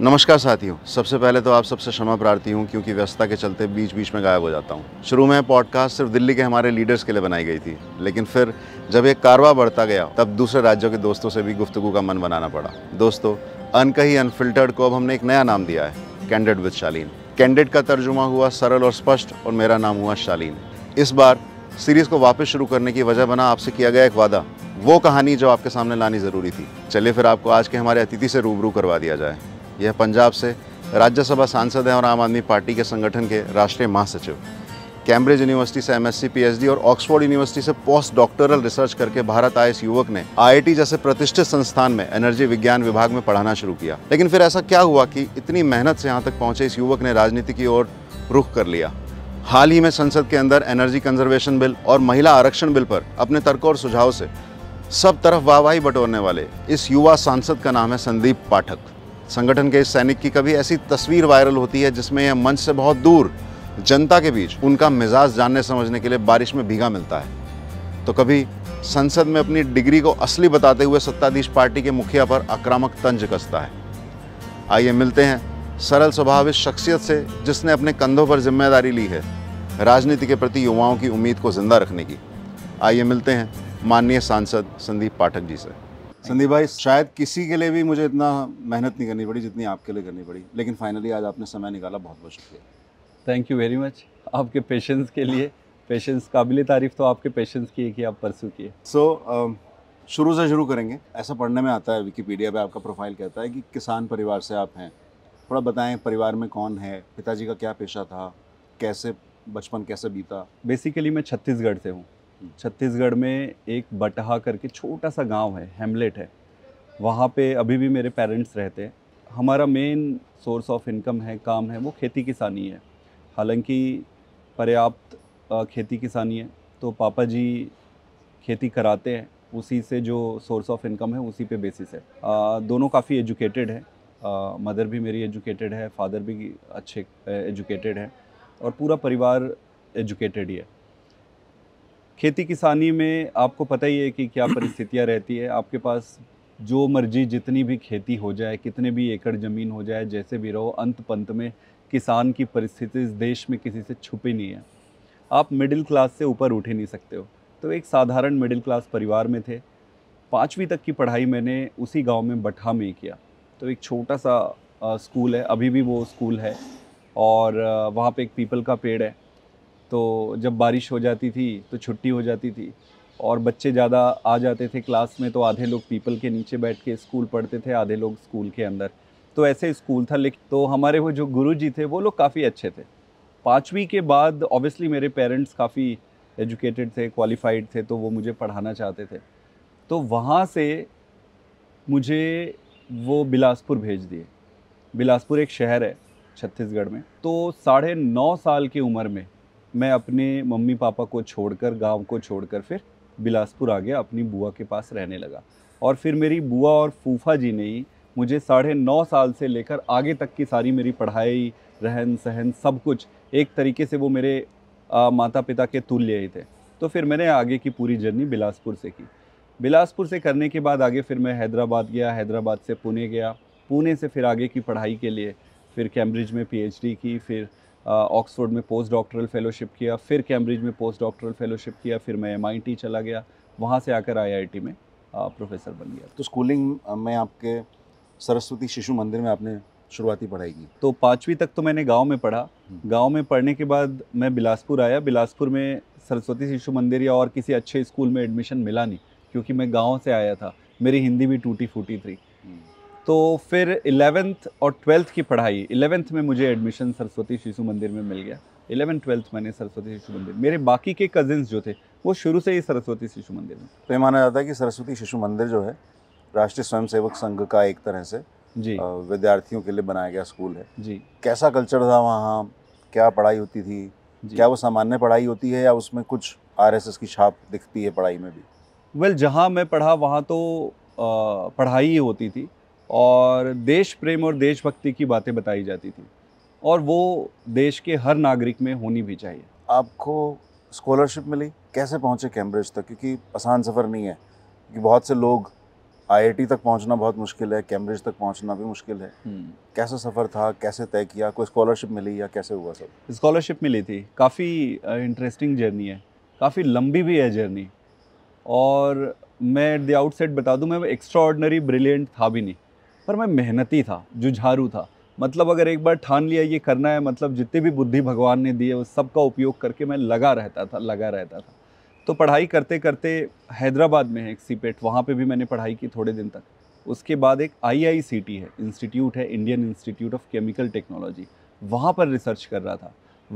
नमस्कार साथियों सबसे पहले तो आप सबसे क्षमा प्रार्थी हूँ क्योंकि व्यस्तता के चलते बीच बीच में गायब हो जाता हूँ शुरू में पॉडकास्ट सिर्फ दिल्ली के हमारे लीडर्स के लिए बनाई गई थी लेकिन फिर जब एक कारवा बढ़ता गया तब दूसरे राज्यों के दोस्तों से भी गुफ्तु का मन बनाना पड़ा दोस्तों अनकही अनफिल्टर्ड को अब हमने एक नया नाम दिया है कैंडेड विद शालीन कैंडेड का तर्जुमा हुआ सरल और स्पष्ट और मेरा नाम हुआ शालीन इस बार सीरीज़ को वापस शुरू करने की वजह बना आपसे किया गया एक वादा वो कहानी जो आपके सामने लानी ज़रूरी थी चलिए फिर आपको आज के हमारे अतिथि से रूबरू करवा दिया जाए यह पंजाब से राज्यसभा सांसद हैं और आम आदमी पार्टी के संगठन के राष्ट्रीय महासचिव कैम्ब्रिज यूनिवर्सिटी से एमएससी पीएचडी और ऑक्सफोर्ड यूनिवर्सिटी से पोस्ट डॉक्टरल रिसर्च करके भारत आए इस युवक ने आईआईटी जैसे प्रतिष्ठित संस्थान में एनर्जी विज्ञान विभाग में पढ़ाना शुरू किया लेकिन फिर ऐसा क्या हुआ कि इतनी मेहनत से यहाँ तक पहुँचे इस युवक ने राजनीति की ओर रुख कर लिया हाल ही में संसद के अंदर एनर्जी कंजर्वेशन बिल और महिला आरक्षण बिल पर अपने तर्क और सुझाव से सब तरफ वाहवाही बटोरने वाले इस युवा सांसद का नाम है संदीप पाठक संगठन के इस सैनिक की कभी ऐसी तस्वीर वायरल होती है जिसमें यह मंच से बहुत दूर जनता के बीच उनका मिजाज जानने समझने के लिए बारिश में भीगा मिलता है तो कभी संसद में अपनी डिग्री को असली बताते हुए सत्ताधीश पार्टी के मुखिया पर आक्रामक तंज कसता है आइए मिलते हैं सरल स्वभाव इस शख्सियत से जिसने अपने कंधों पर जिम्मेदारी ली है राजनीति के प्रति युवाओं की उम्मीद को जिंदा रखने की आइए मिलते हैं माननीय सांसद संदीप पाठक जी से संदीप भाई शायद किसी के लिए भी मुझे इतना मेहनत नहीं करनी पड़ी जितनी आपके लिए करनी पड़ी लेकिन फाइनली आज आपने समय निकाला बहुत बहुत शुक्रिया थैंक यू वेरी मच आपके पेशेंस के लिए पेशेंस काबिल तारीफ तो आपके पेशेंस की है कि आप परसू किए सो so, um, शुरू से शुरू करेंगे ऐसा पढ़ने में आता है विकीपीडिया पे आपका प्रोफाइल कहता है कि किसान परिवार से आप हैं थोड़ा बताएं परिवार में कौन है पिताजी का क्या पेशा था कैसे बचपन कैसे बीता बेसिकली मैं छत्तीसगढ़ से हूँ छत्तीसगढ़ में एक बटहा करके छोटा सा गांव है हेमलेट है वहाँ पे अभी भी मेरे पेरेंट्स रहते हैं हमारा मेन सोर्स ऑफ इनकम है काम है वो खेती किसानी है हालांकि पर्याप्त खेती किसानी है तो पापा जी खेती कराते हैं उसी से जो सोर्स ऑफ इनकम है उसी पे बेसिस है आ, दोनों काफ़ी एजुकेटेड हैं मदर भी मेरी एजुकेटेड है फादर भी अच्छे एजुकेटेड हैं और पूरा परिवार एजुकेटेड ही है खेती किसानी में आपको पता ही है कि क्या परिस्थितियाँ रहती है आपके पास जो मर्जी जितनी भी खेती हो जाए कितने भी एकड़ ज़मीन हो जाए जैसे भी रहो अंत पंत में किसान की परिस्थिति इस देश में किसी से छुपी नहीं है आप मिडिल क्लास से ऊपर उठ ही नहीं सकते हो तो एक साधारण मिडिल क्लास परिवार में थे पाँचवीं तक की पढ़ाई मैंने उसी गांव में बठा में किया तो एक छोटा सा स्कूल है अभी भी वो स्कूल है और वहाँ पे एक पीपल का पेड़ है तो जब बारिश हो जाती थी तो छुट्टी हो जाती थी और बच्चे ज़्यादा आ जाते थे क्लास में तो आधे लोग पीपल के नीचे बैठ के स्कूल पढ़ते थे आधे लोग स्कूल के अंदर तो ऐसे स्कूल था लेकिन तो हमारे वो जो गुरु जी थे वो लोग काफ़ी अच्छे थे पाँचवीं के बाद ऑब्वियसली मेरे पेरेंट्स काफ़ी एजुकेटेड थे क्वालिफाइड थे तो वो मुझे पढ़ाना चाहते थे तो वहाँ से मुझे वो बिलासपुर भेज दिए बिलासपुर एक शहर है छत्तीसगढ़ में तो साढ़े नौ साल की उम्र में मैं अपने मम्मी पापा को छोड़कर गांव को छोड़कर फिर बिलासपुर आ गया अपनी बुआ के पास रहने लगा और फिर मेरी बुआ और फूफा जी ने ही मुझे साढ़े नौ साल से लेकर आगे तक की सारी मेरी पढ़ाई रहन सहन सब कुछ एक तरीके से वो मेरे आ, माता पिता के तुल्य ही थे तो फिर मैंने आगे की पूरी जर्नी बिलासपुर से की बिलासपुर से करने के बाद आगे फिर मैं हैदराबाद गया हैदराबाद से पुणे गया पुणे से फिर आगे की पढ़ाई के लिए फिर कैम्ब्रिज में पीएचडी की फिर ऑक्सफोर्ड में पोस्ट डॉक्टरल फेलोशिप किया फिर कैम्ब्रिज में पोस्ट डॉक्टरल फेलोशिप किया फिर मैं एम चला गया वहाँ से आकर आई में प्रोफेसर बन गया तो स्कूलिंग में आपके सरस्वती शिशु मंदिर में आपने शुरुआती पढ़ाई की तो पाँचवीं तक तो मैंने गांव में पढ़ा हम्म। गांव में पढ़ने के बाद मैं बिलासपुर आया बिलासपुर में सरस्वती शिशु मंदिर या और किसी अच्छे स्कूल में एडमिशन मिला नहीं क्योंकि मैं गांव से आया था मेरी हिंदी भी टूटी फूटी थी हम्म। तो फिर इलेवेंथ और ट्वेल्थ की पढ़ाई इलेवेंथ में मुझे एडमिशन सरस्वती शिशु मंदिर में मिल गया इलेवन ट्वेल्थ मैंने सरस्वती शिशु मंदिर मेरे बाकी के कजिन्स जो थे वो शुरू से ही सरस्वती शिशु मंदिर में तो ये माना जाता है कि सरस्वती शिशु मंदिर जो है राष्ट्रीय स्वयंसेवक संघ का एक तरह से जी विद्यार्थियों के लिए बनाया गया स्कूल है जी कैसा कल्चर था वहाँ क्या पढ़ाई होती थी क्या वो सामान्य पढ़ाई होती है या उसमें कुछ आर की छाप दिखती है पढ़ाई में भी वेल well, जहाँ मैं पढ़ा वहाँ तो पढ़ाई ही होती थी और देश प्रेम और देशभक्ति की बातें बताई जाती थी और वो देश के हर नागरिक में होनी भी चाहिए आपको स्कॉलरशिप मिली कैसे पहुँचे कैम्ब्रिज तक क्योंकि आसान सफ़र नहीं है क्योंकि बहुत से लोग आईआईटी तक पहुंचना बहुत मुश्किल है कैम्ब्रिज तक पहुंचना भी मुश्किल है हम्म। कैसा सफ़र था कैसे तय किया कोई स्कॉलरशिप मिली या कैसे हुआ सब स्कॉलरशिप मिली थी काफ़ी इंटरेस्टिंग जर्नी है काफ़ी लंबी भी है जर्नी और मैं एट द आउटसेट बता दूं मैं एक्स्ट्रा ब्रिलियंट था भी नहीं पर मैं मेहनती था जुझारू था मतलब अगर एक बार ठान लिया ये करना है मतलब जितनी भी बुद्धि भगवान ने दी है उस सब का उपयोग करके मैं लगा रहता था लगा रहता था तो पढ़ाई करते करते हैदराबाद में है एक सी पेट वहाँ पर भी मैंने पढ़ाई की थोड़े दिन तक उसके बाद एक टी है इंस्टीट्यूट है Indian institute of chemical technology वहाँ पर रिसर्च कर रहा था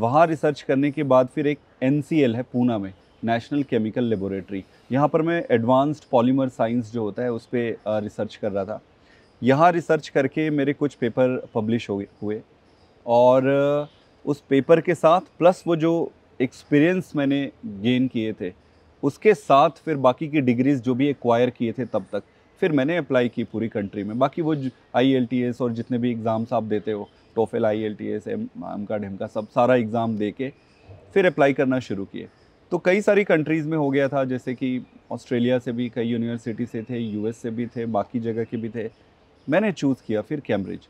वहाँ रिसर्च करने के बाद फिर एक एन है पूना में नेशनल केमिकल लेबोरेटरी यहाँ पर मैं एडवांस्ड पॉलीमर साइंस जो होता है उस पर रिसर्च कर रहा था यहाँ रिसर्च करके मेरे कुछ पेपर पब्लिश हो हुए और उस पेपर के साथ प्लस वो जो एक्सपीरियंस मैंने गेन किए थे उसके साथ फिर बाकी की डिग्रीज़ जो भी एक्वायर किए थे तब तक फिर मैंने अप्लाई की पूरी कंट्री में बाकी वो आई और जितने भी एग्ज़ाम्स आप देते हो TOEFL I L T S एम का ढिमका सब सारा एग्ज़ाम दे के फिर अप्लाई करना शुरू किए तो कई सारी कंट्रीज़ में हो गया था जैसे कि ऑस्ट्रेलिया से भी कई यूनिवर्सिटी से थे यूएस से भी थे बाकी जगह के भी थे मैंने चूज़ किया फिर कैम्ब्रिज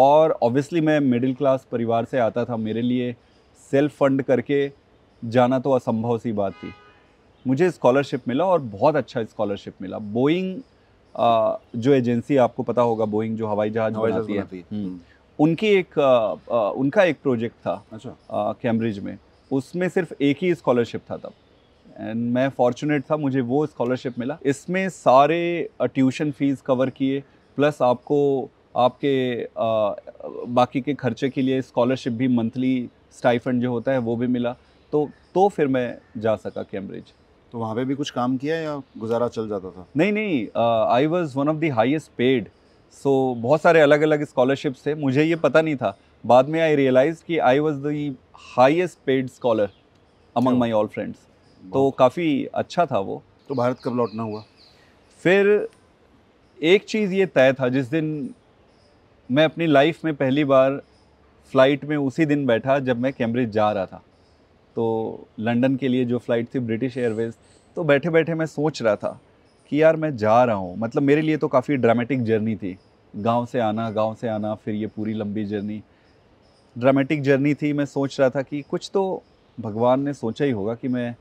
और ऑब्वियसली मैं मिडिल क्लास परिवार से आता था मेरे लिए सेल्फ फंड करके जाना तो असंभव सी बात थी मुझे स्कॉलरशिप मिला और बहुत अच्छा स्कॉलरशिप मिला बोइंग जो एजेंसी आपको पता होगा बोइंग जो हवाई जहाज बनाती है, है। हम्म, हम्म। उनकी एक आ, आ, उनका एक प्रोजेक्ट था अच्छा कैम्ब्रिज में उसमें सिर्फ एक ही स्कॉलरशिप था तब एंड मैं फॉर्चुनेट था मुझे वो स्कॉलरशिप मिला इसमें सारे ट्यूशन फीस कवर किए प्लस आपको आपके आ, बाकी के खर्चे के लिए स्कॉलरशिप भी मंथली स्टाइफंड जो होता है वो भी मिला तो तो फिर मैं जा सका कैम्ब्रिज तो वहाँ पे भी कुछ काम किया या गुजारा चल जाता था नहीं नहीं I was one of the highest paid so बहुत सारे अलग अलग स्कॉलरशिप्स थे मुझे ये पता नहीं था बाद में आई रियलाइज कि I was the highest paid scholar among my all friends तो काफ़ी अच्छा था वो तो भारत कब लौटना हुआ फिर एक चीज़ ये तय था जिस दिन मैं अपनी लाइफ में पहली बार फ़्लाइट में उसी दिन बैठा जब मैं कैम्ब्रिज जा रहा था तो लंदन के लिए जो फ़्लाइट थी ब्रिटिश एयरवेज़ तो बैठे बैठे मैं सोच रहा था कि यार मैं जा रहा हूँ मतलब मेरे लिए तो काफ़ी ड्रामेटिक जर्नी थी गांव से आना गांव से आना फिर ये पूरी लंबी जर्नी ड्रामेटिक जर्नी थी मैं सोच रहा था कि कुछ तो भगवान ने सोचा ही होगा कि मैं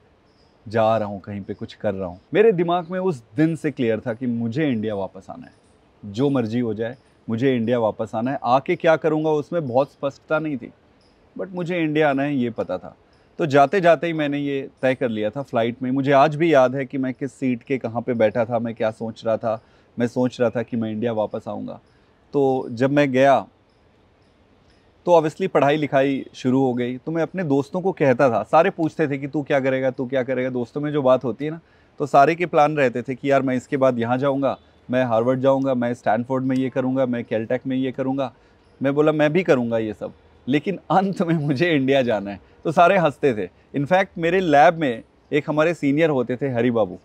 जा रहा हूँ कहीं पे कुछ कर रहा हूँ मेरे दिमाग में उस दिन से क्लियर था कि मुझे इंडिया वापस आना है जो मर्जी हो जाए मुझे इंडिया वापस आना है आके क्या करूँगा उसमें बहुत स्पष्टता नहीं थी बट मुझे इंडिया आना है ये पता था तो जाते जाते ही मैंने ये तय कर लिया था फ़्लाइट में मुझे आज भी याद है कि मैं किस सीट के कहाँ पर बैठा था मैं क्या सोच रहा था मैं सोच रहा था कि मैं इंडिया वापस आऊँगा तो जब मैं गया तो ऑब्वियसली पढ़ाई लिखाई शुरू हो गई तो मैं अपने दोस्तों को कहता था सारे पूछते थे कि तू क्या करेगा तू क्या करेगा दोस्तों में जो बात होती है ना तो सारे के प्लान रहते थे कि यार मैं इसके बाद यहाँ जाऊँगा मैं हार्वर्ड जाऊँगा मैं स्टैनफोर्ड में ये करूँगा मैं कैलटेक में ये करूँगा मैं बोला मैं भी करूँगा ये सब लेकिन अंत में मुझे इंडिया जाना है तो सारे हंसते थे इनफैक्ट मेरे लैब में एक हमारे सीनियर होते थे Hari Babu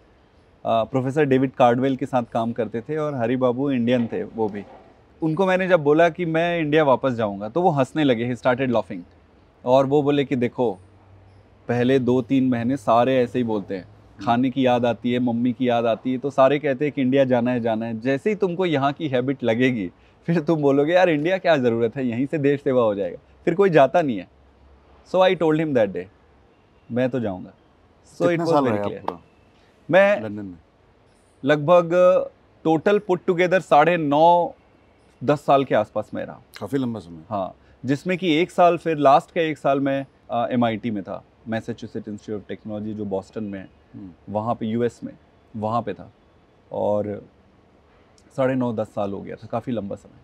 professor David Cardwell के साथ काम करते थे और हरी बाबू इंडियन थे वो भी उनको मैंने जब बोला कि मैं इंडिया वापस जाऊँगा तो वो हंसने लगे ही स्टार्टेड लॉफिंग और वो बोले कि देखो पहले दो तीन महीने सारे ऐसे ही बोलते हैं खाने की याद आती है मम्मी की याद आती है तो सारे कहते हैं कि इंडिया जाना है जाना है जैसे ही तुमको यहाँ की हैबिट लगेगी फिर तुम बोलोगे यार इंडिया क्या ज़रूरत है यहीं से देश सेवा हो जाएगा फिर कोई जाता नहीं है so I told him that day मैं तो जाऊँगा so it was very clear मैं लगभग टोटल पुट टुगेदर साढ़े नौ दस साल के आसपास में रहा काफ़ी लंबा समय हाँ जिसमें कि एक साल फिर लास्ट का एक साल मैं एम में था मैसेचुसेट इंस्टीट्यूट ऑफ टेक्नोलॉजी जो बॉस्टन में है हम्म। वहाँ पे यूएस में वहाँ पे था और साढ़े नौ दस साल हो गया था काफ़ी लंबा समय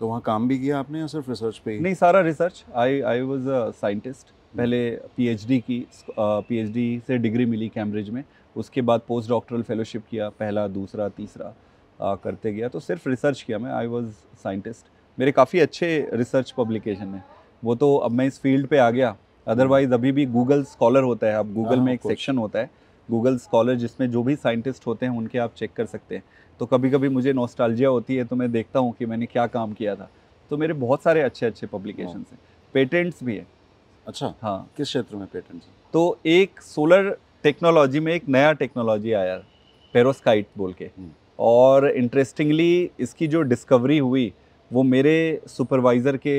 तो वहाँ काम भी किया आपने या सिर्फ रिसर्च पे ही? नहीं सारा research I I was a scientist पहले पीएचडी की पीएचडी से डिग्री मिली कैम्ब्रिज में उसके बाद पोस्ट डॉक्टरल फेलोशिप किया पहला दूसरा तीसरा आ, करते गया तो सिर्फ रिसर्च किया मैं आई वॉज साइंटिस्ट मेरे काफ़ी अच्छे रिसर्च पब्लिकेशन है वो तो अब मैं इस फील्ड पे आ गया अदरवाइज अभी भी गूगल स्कॉलर होता है अब गूगल हाँ, में एक सेक्शन होता है गूगल स्कॉलर जिसमें जो भी साइंटिस्ट होते हैं उनके आप चेक कर सकते हैं तो कभी कभी मुझे नोस्टालजिया होती है तो मैं देखता हूँ कि मैंने क्या काम किया था तो मेरे बहुत सारे अच्छे अच्छे पब्लिकेशन हाँ। हैं पेटेंट्स भी है अच्छा हाँ किस क्षेत्र में पेटेंट्स तो एक सोलर टेक्नोलॉजी में एक नया टेक्नोलॉजी आया पेरोस्काइट बोल के हम्म। और इंटरेस्टिंगली इसकी जो डिस्कवरी हुई वो मेरे सुपरवाइज़र के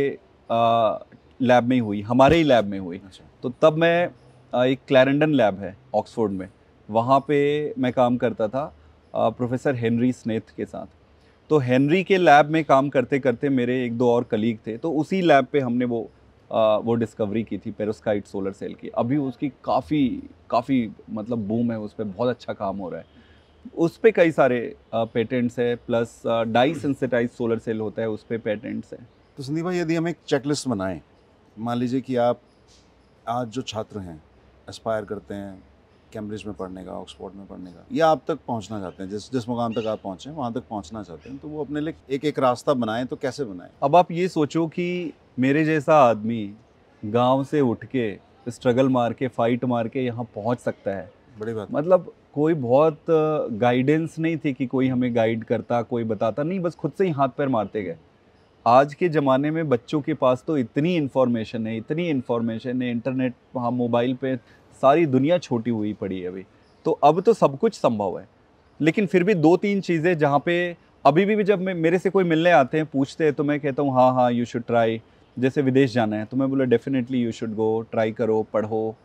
लैब में ही हुई हमारे ही लैब में हुई अच्छा। तो तब मैं एक क्लैरेंडन लैब है ऑक्सफोर्ड में वहाँ पे मैं काम करता था प्रोफेसर हेनरी स्नेथ के साथ तो हेनरी के लैब में काम करते करते मेरे एक दो और कलीग थे तो उसी लैब पे हमने वो आ, वो डिस्कवरी की थी पेरोस्काइट सोलर सेल की अभी उसकी काफ़ी काफ़ी मतलब बूम है उस पर बहुत अच्छा काम हो रहा है उस पर कई सारे पेटेंट्स है plus dye sensitise solar cell होता है उस पर पेटेंट्स है तो संदीप भाई यदि हम एक चेकलिस्ट बनाएं मान लीजिए कि आप आज जो छात्र हैं एस्पायर करते हैं कैम्ब्रिज में पढ़ने का ऑक्सफोर्ड में पढ़ने का या आप तक पहुंचना चाहते हैं जिस जिस मुकाम तक आप पहुंचे वहाँ तक पहुंचना चाहते हैं तो वो अपने लिए एक एक रास्ता बनाएं तो कैसे बनाएं अब आप ये सोचो कि मेरे जैसा आदमी गांव से उठ के स्ट्रगल मार के फाइट मार के यहाँ पहुँच सकता है बड़ी बात मतलब कोई बहुत गाइडेंस नहीं थी कि कोई हमें गाइड करता कोई बताता नहीं बस खुद से ही हाथ पैर मारते गए आज के ज़माने में बच्चों के पास तो इतनी इन्फॉर्मेशन है इतनी इन्फॉर्मेशन है इंटरनेट हम मोबाइल पे सारी दुनिया छोटी हुई पड़ी है अभी तो अब तो सब कुछ संभव है लेकिन फिर भी दो तीन चीज़ें जहाँ पे अभी भी जब मेरे से कोई मिलने आते हैं पूछते हैं तो मैं कहता हूँ हाँ हाँ यू शुड ट्राई जैसे विदेश जाना है तो मैं बोला definitely you should go try करो पढ़ो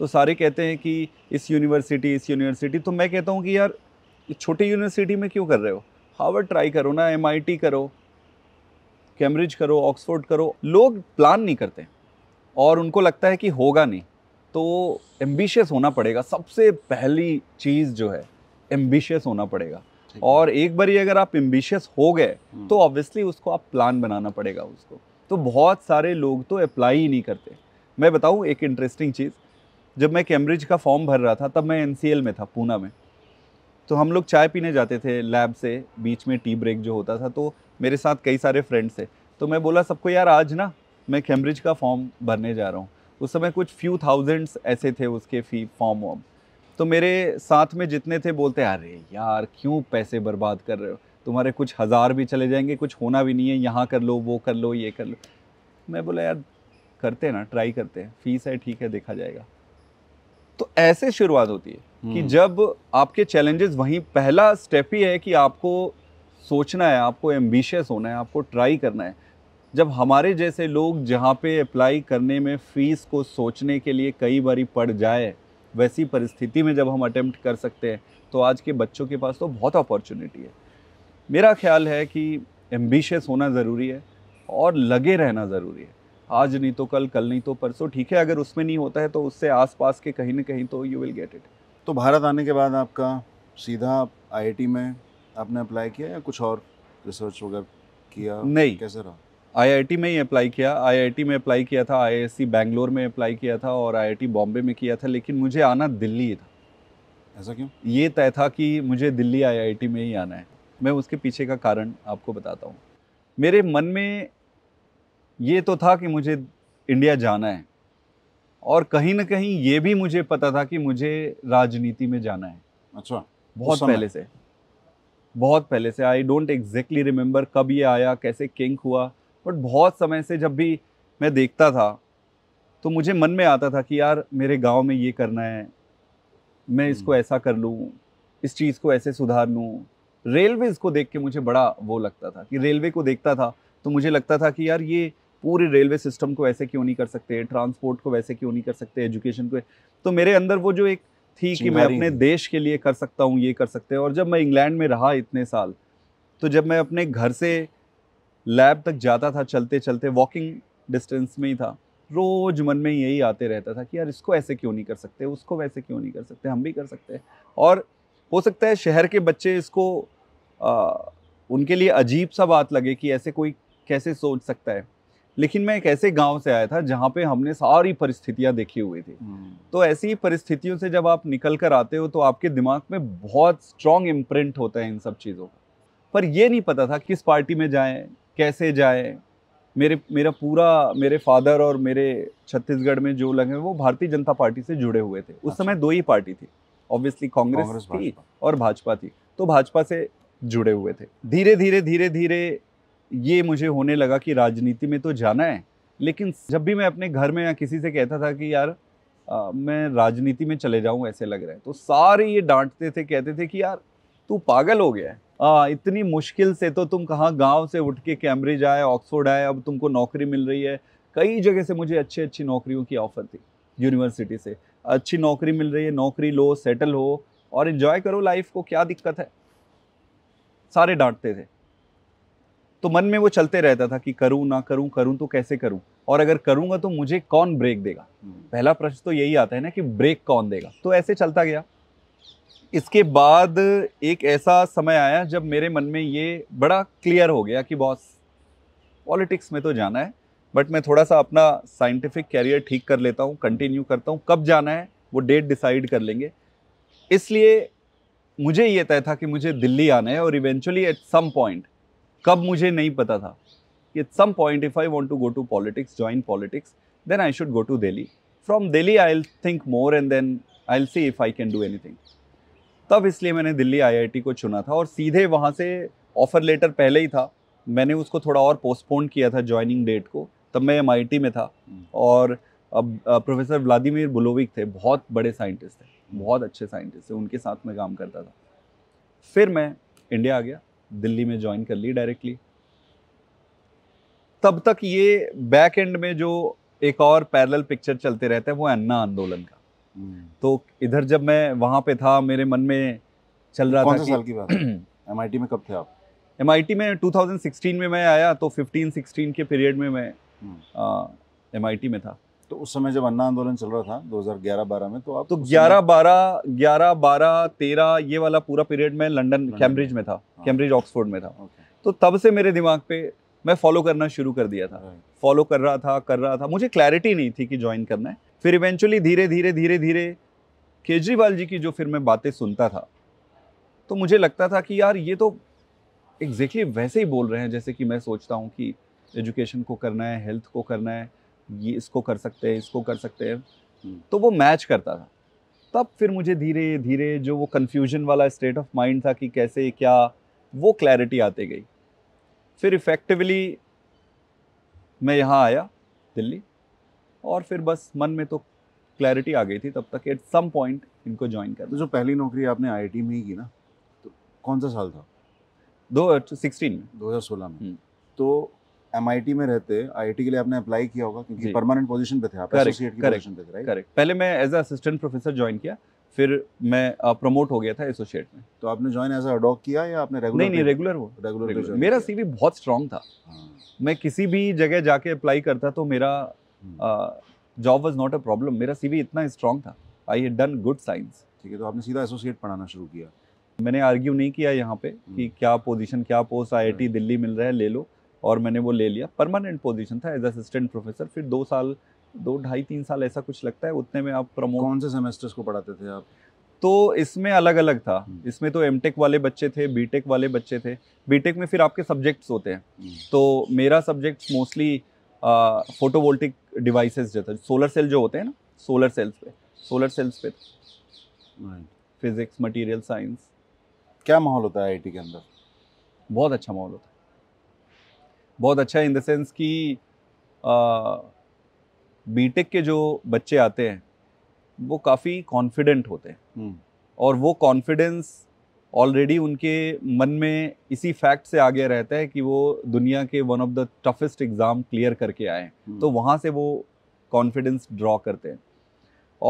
तो सारे कहते हैं कि इस यूनिवर्सिटी इस यूनिवर्सिटी तो मैं कहता हूँ कि यार छोटी यूनिवर्सिटी में क्यों कर रहे हो हावर्ड ट्राई करो ना एम करो कैम्ब्रिज करो ऑक्सफोर्ड करो लोग प्लान नहीं करते और उनको लगता है कि होगा नहीं तो एम्बिशियस होना पड़ेगा सबसे पहली चीज़ जो है एम्बिशियस होना पड़ेगा और एक बार अगर आप एम्बिशियस हो गए हम्म। तो ऑब्वियसली उसको आप प्लान बनाना पड़ेगा उसको तो बहुत सारे लोग तो अप्लाई ही नहीं करते मैं बताऊँ एक इंटरेस्टिंग चीज़ जब मैं कैम्ब्रिज का फॉर्म भर रहा था तब मैं एन में था पूना में तो हम लोग चाय पीने जाते थे लैब से बीच में टी ब्रेक जो होता था तो मेरे साथ कई सारे फ्रेंड्स थे तो मैं बोला सबको यार आज ना मैं कैम्ब्रिज का फॉर्म भरने जा रहा हूँ उस समय कुछ फ्यू थाउजेंड्स ऐसे थे उसके फी फॉर्म वॉर्म तो मेरे साथ में जितने थे बोलते अरे यार क्यों पैसे बर्बाद कर रहे हो तुम्हारे कुछ हज़ार भी चले जाएंगे कुछ होना भी नहीं है यहाँ कर लो वो कर लो ये कर लो मैं बोला यार करते हैं ना ट्राई करते हैं फीस है ठीक है देखा जाएगा तो ऐसे शुरुआत होती है कि हम्म। जब आपके चैलेंजेस वहीं पहला स्टेप ही है कि आपको सोचना है आपको एम्बिशियस होना है आपको ट्राई करना है जब हमारे जैसे लोग जहाँ पे अप्लाई करने में फ़ीस को सोचने के लिए कई बारी पड़ जाए वैसी परिस्थिति में जब हम अटैम्प्ट कर सकते हैं तो आज के बच्चों के पास तो बहुत अपॉर्चुनिटी है मेरा ख्याल है कि एम्बिशियस होना ज़रूरी है और लगे रहना ज़रूरी है आज नहीं तो कल कल नहीं तो परसों ठीक है अगर उसमें नहीं होता है तो उससे आसपास के कहीं ना कहीं तो यू विल गेट इट तो भारत आने के बाद आपका सीधा आईआईटी में आपने अप्लाई किया या कुछ और रिसर्च वगैरह किया नहीं कैसे रहा आईआईटी में ही अप्लाई किया आईआईटी में अप्लाई किया था आईआईसी बैंगलोर में अप्लाई किया था और आईआईटी बॉम्बे में किया था लेकिन मुझे आना दिल्ली था ऐसा क्यों ये तय था कि मुझे दिल्ली आईआईटी में ही आना है मैं उसके पीछे का कारण आपको बताता हूँ मेरे मन में ये तो था कि मुझे इंडिया जाना है और कहीं ना कहीं ये भी मुझे पता था कि मुझे राजनीति में जाना है अच्छा बहुत पहले से बहुत पहले से आई डोंट एग्जैक्टली रिमेम्बर कब ये आया कैसे किंग हुआ बट बहुत समय से जब भी मैं देखता था तो मुझे मन में आता था कि यार मेरे गांव में ये करना है मैं हम्म। इसको ऐसा कर लूँ इस चीज़ को ऐसे सुधार लूँ रेलवेज़ को देख के मुझे बड़ा वो लगता था कि रेलवे को देखता था तो मुझे लगता था कि यार ये पूरे रेलवे सिस्टम को ऐसे क्यों नहीं कर सकते ट्रांसपोर्ट को वैसे क्यों नहीं कर सकते एजुकेशन को तो मेरे अंदर वो जो एक थी कि मैं अपने देश के लिए कर सकता हूँ ये कर सकते हैं और जब मैं इंग्लैंड में रहा इतने साल तो जब मैं अपने घर से लैब तक जाता था चलते चलते वॉकिंग डिस्टेंस में ही था रोज मन में यही आते रहता था कि यार इसको ऐसे क्यों नहीं कर सकते उसको वैसे क्यों नहीं कर सकते हम भी कर सकते हैं और हो सकता है शहर के बच्चे इसको आ, उनके लिए अजीब सा बात लगे कि ऐसे कोई कैसे सोच सकता है लेकिन मैं एक ऐसे गांव से आया था जहां पे हमने सारी परिस्थितियां देखी हुई थी हम्म। तो ऐसी परिस्थितियों से जब आप निकल कर आते हो तो आपके दिमाग में बहुत स्ट्रॉन्ग इम्प्रिंट होता है इन सब चीज़ों का पर यह नहीं पता था किस पार्टी में जाए कैसे जाए मेरे मेरा पूरा मेरे फादर और मेरे छत्तीसगढ़ में जो लगे वो भारतीय जनता पार्टी से जुड़े हुए थे उस अच्छा। समय दो ही पार्टी थी ऑब्वियसली कांग्रेस थी और भाजपा थी तो भाजपा से जुड़े हुए थे धीरे धीरे धीरे धीरे ये मुझे होने लगा कि राजनीति में तो जाना है लेकिन जब भी मैं अपने घर में या किसी से कहता था कि यार आ, मैं राजनीति में चले जाऊँ ऐसे लग रहा है तो सारे ये डांटते थे कहते थे कि यार तू पागल हो गया है आ, इतनी मुश्किल से तो तुम कहाँ गांव से उठ के कैम्ब्रिज आए ऑक्सफोर्ड आए अब तुमको नौकरी मिल रही है कई जगह से मुझे अच्छी अच्छी नौकरियों की ऑफ़र थी यूनिवर्सिटी से अच्छी नौकरी मिल रही है नौकरी लो सेटल हो और इन्जॉय करो लाइफ को क्या दिक्कत है सारे डांटते थे तो मन में वो चलते रहता था कि करूँ ना करूँ करूँ तो कैसे करूँ और अगर करूँगा तो मुझे कौन ब्रेक देगा हम्म। पहला प्रश्न तो यही आता है ना कि ब्रेक कौन देगा तो ऐसे चलता गया इसके बाद एक ऐसा समय आया जब मेरे मन में ये बड़ा क्लियर हो गया कि बॉस पॉलिटिक्स में तो जाना है बट मैं थोड़ा सा अपना साइंटिफिक कैरियर ठीक कर लेता हूँ कंटिन्यू करता हूँ कब जाना है वो डेट डिसाइड कर लेंगे इसलिए मुझे ये तय था कि मुझे दिल्ली आना है और इवेंचुअली एट सम पॉइंट कब मुझे नहीं पता था कि at some point if I want to go to politics join politics then I should go to Delhi from Delhi I'll think more and then I'll see if I can do anything तब इसलिए मैंने दिल्ली आई I T को चुना था और सीधे वहाँ से ऑफ़र लेटर पहले ही था मैंने उसको थोड़ा और पोस्टपोन किया था ज्वाइनिंग डेट को तब मैं एम आई टी में था और अब प्रोफेसर व्लादिमिर बुलोविक थे बहुत बड़े साइंटिस्ट थे बहुत अच्छे साइंटिस्ट थे उनके साथ मैं काम करता था फिर मैं इंडिया आ गया दिल्ली में ज्वाइन कर ली डायरेक्टली तब तक ये बैक एंड में जो एक और पैरेलल पिक्चर चलते रहते हैं वो अन्ना आंदोलन का हम्म। तो इधर जब मैं वहां पे था मेरे मन में चल रहा कौन था साल की बात एमआईटी में कब थे आप एमआईटी में 2016 में मैं आया तो 15 16 के पीरियड में मैं एमआईटी हम्म। में था तो उस समय जब अन्ना आंदोलन चल रहा था 2011-12 में तो आप तो 11 12 11 12 13 ये वाला पूरा पीरियड में लंदन कैम्ब्रिज में था हाँ। कैम्ब्रिज ऑक्सफोर्ड में था तो तब से मेरे दिमाग पे मैं फॉलो करना शुरू कर दिया था फॉलो कर रहा था कर रहा था मुझे क्लैरिटी नहीं थी कि ज्वाइन करना है फिर इवेंचुअली धीरे धीरे धीरे धीरे केजरीवाल जी की जो फिर मैं बातें सुनता था तो मुझे लगता था कि यार ये तो एग्जैक्टली exactly वैसे ही बोल रहे हैं जैसे कि मैं सोचता हूँ कि एजुकेशन को करना है हेल्थ को करना है ये इसको कर सकते हैं इसको कर सकते हैं हम्म। तो वो मैच करता था तब फिर मुझे धीरे धीरे जो वो कन्फ्यूजन वाला स्टेट ऑफ माइंड था कि कैसे क्या वो क्लैरिटी आते गई फिर इफ़ेक्टिवली मैं यहाँ आया दिल्ली और फिर बस मन में तो क्लैरिटी आ गई थी तब तक एट सम पॉइंट इनको ज्वाइन कर तो जो पहली नौकरी आपने आईआईटी में ही की ना तो कौन सा साल था दो सिक्सटीन में दो हज़ार सोलह में हम्म। तो एम में रहते आई के लिए आपने अप्लाई किया होगा क्योंकि परमानेंट पोजिशन पे थे आप एसोसिएट की पोजिशन पे थे राइट करेक्ट पहले मैं एज असिस्टेंट प्रोफेसर ज्वाइन किया फिर मैं प्रमोट हो गया था एसोसिएट में तो आपने ज्वाइन एज अडॉक किया या आपने रेगुलर नहीं नहीं रेगुलर वो रेगुलर मेरा सीवी बहुत स्ट्रांग था हाँ। मैं किसी भी जगह जाके अप्लाई करता तो मेरा job was not a problem मेरा सीवी इतना स्ट्रांग था I had done good science ठीक है तो आपने सीधा एसोसिएट पढ़ाना शुरू किया मैंने आर्ग्यू नहीं किया यहाँ पे कि हम्म। क्या पोजीशन क्या पोस्ट आईआईटी हाँ। दिल्ली मिल रहा है ले लो और मैंने वो ले लिया परमानेंट पोजीशन था एज असिस्टेंट प्रोफेसर फिर दो साल दो ढाई तीन साल ऐसा कुछ लगता है उतने में आप प्रमोट कौन से सेमेस्टर्स को पढ़ाते थे आप तो इसमें अलग अलग था हम्म। इसमें तो एम वाले बच्चे थे बी वाले बच्चे थे बी में फिर आपके सब्जेक्ट्स होते हैं हम्म। तो मेरा सब्जेक्ट मोस्टली फोटोवोल्टिक डिवाइसेस जो था सोलर सेल जो होते हैं ना सोलर सेल्स पे सोलर सेल्स पे फिजिक्स मटेरियल साइंस क्या माहौल होता है आई के अंदर बहुत अच्छा माहौल होता है बहुत अच्छा इन द सेंस कि बीटेक के जो बच्चे आते हैं वो काफ़ी कॉन्फिडेंट होते हैं हम्म। और वो कॉन्फिडेंस ऑलरेडी उनके मन में इसी फैक्ट से आगे रहता है कि वो दुनिया के one of the toughest exam clear करके आए हैं हम्म। तो वहाँ से वो कॉन्फिडेंस ड्रॉ करते हैं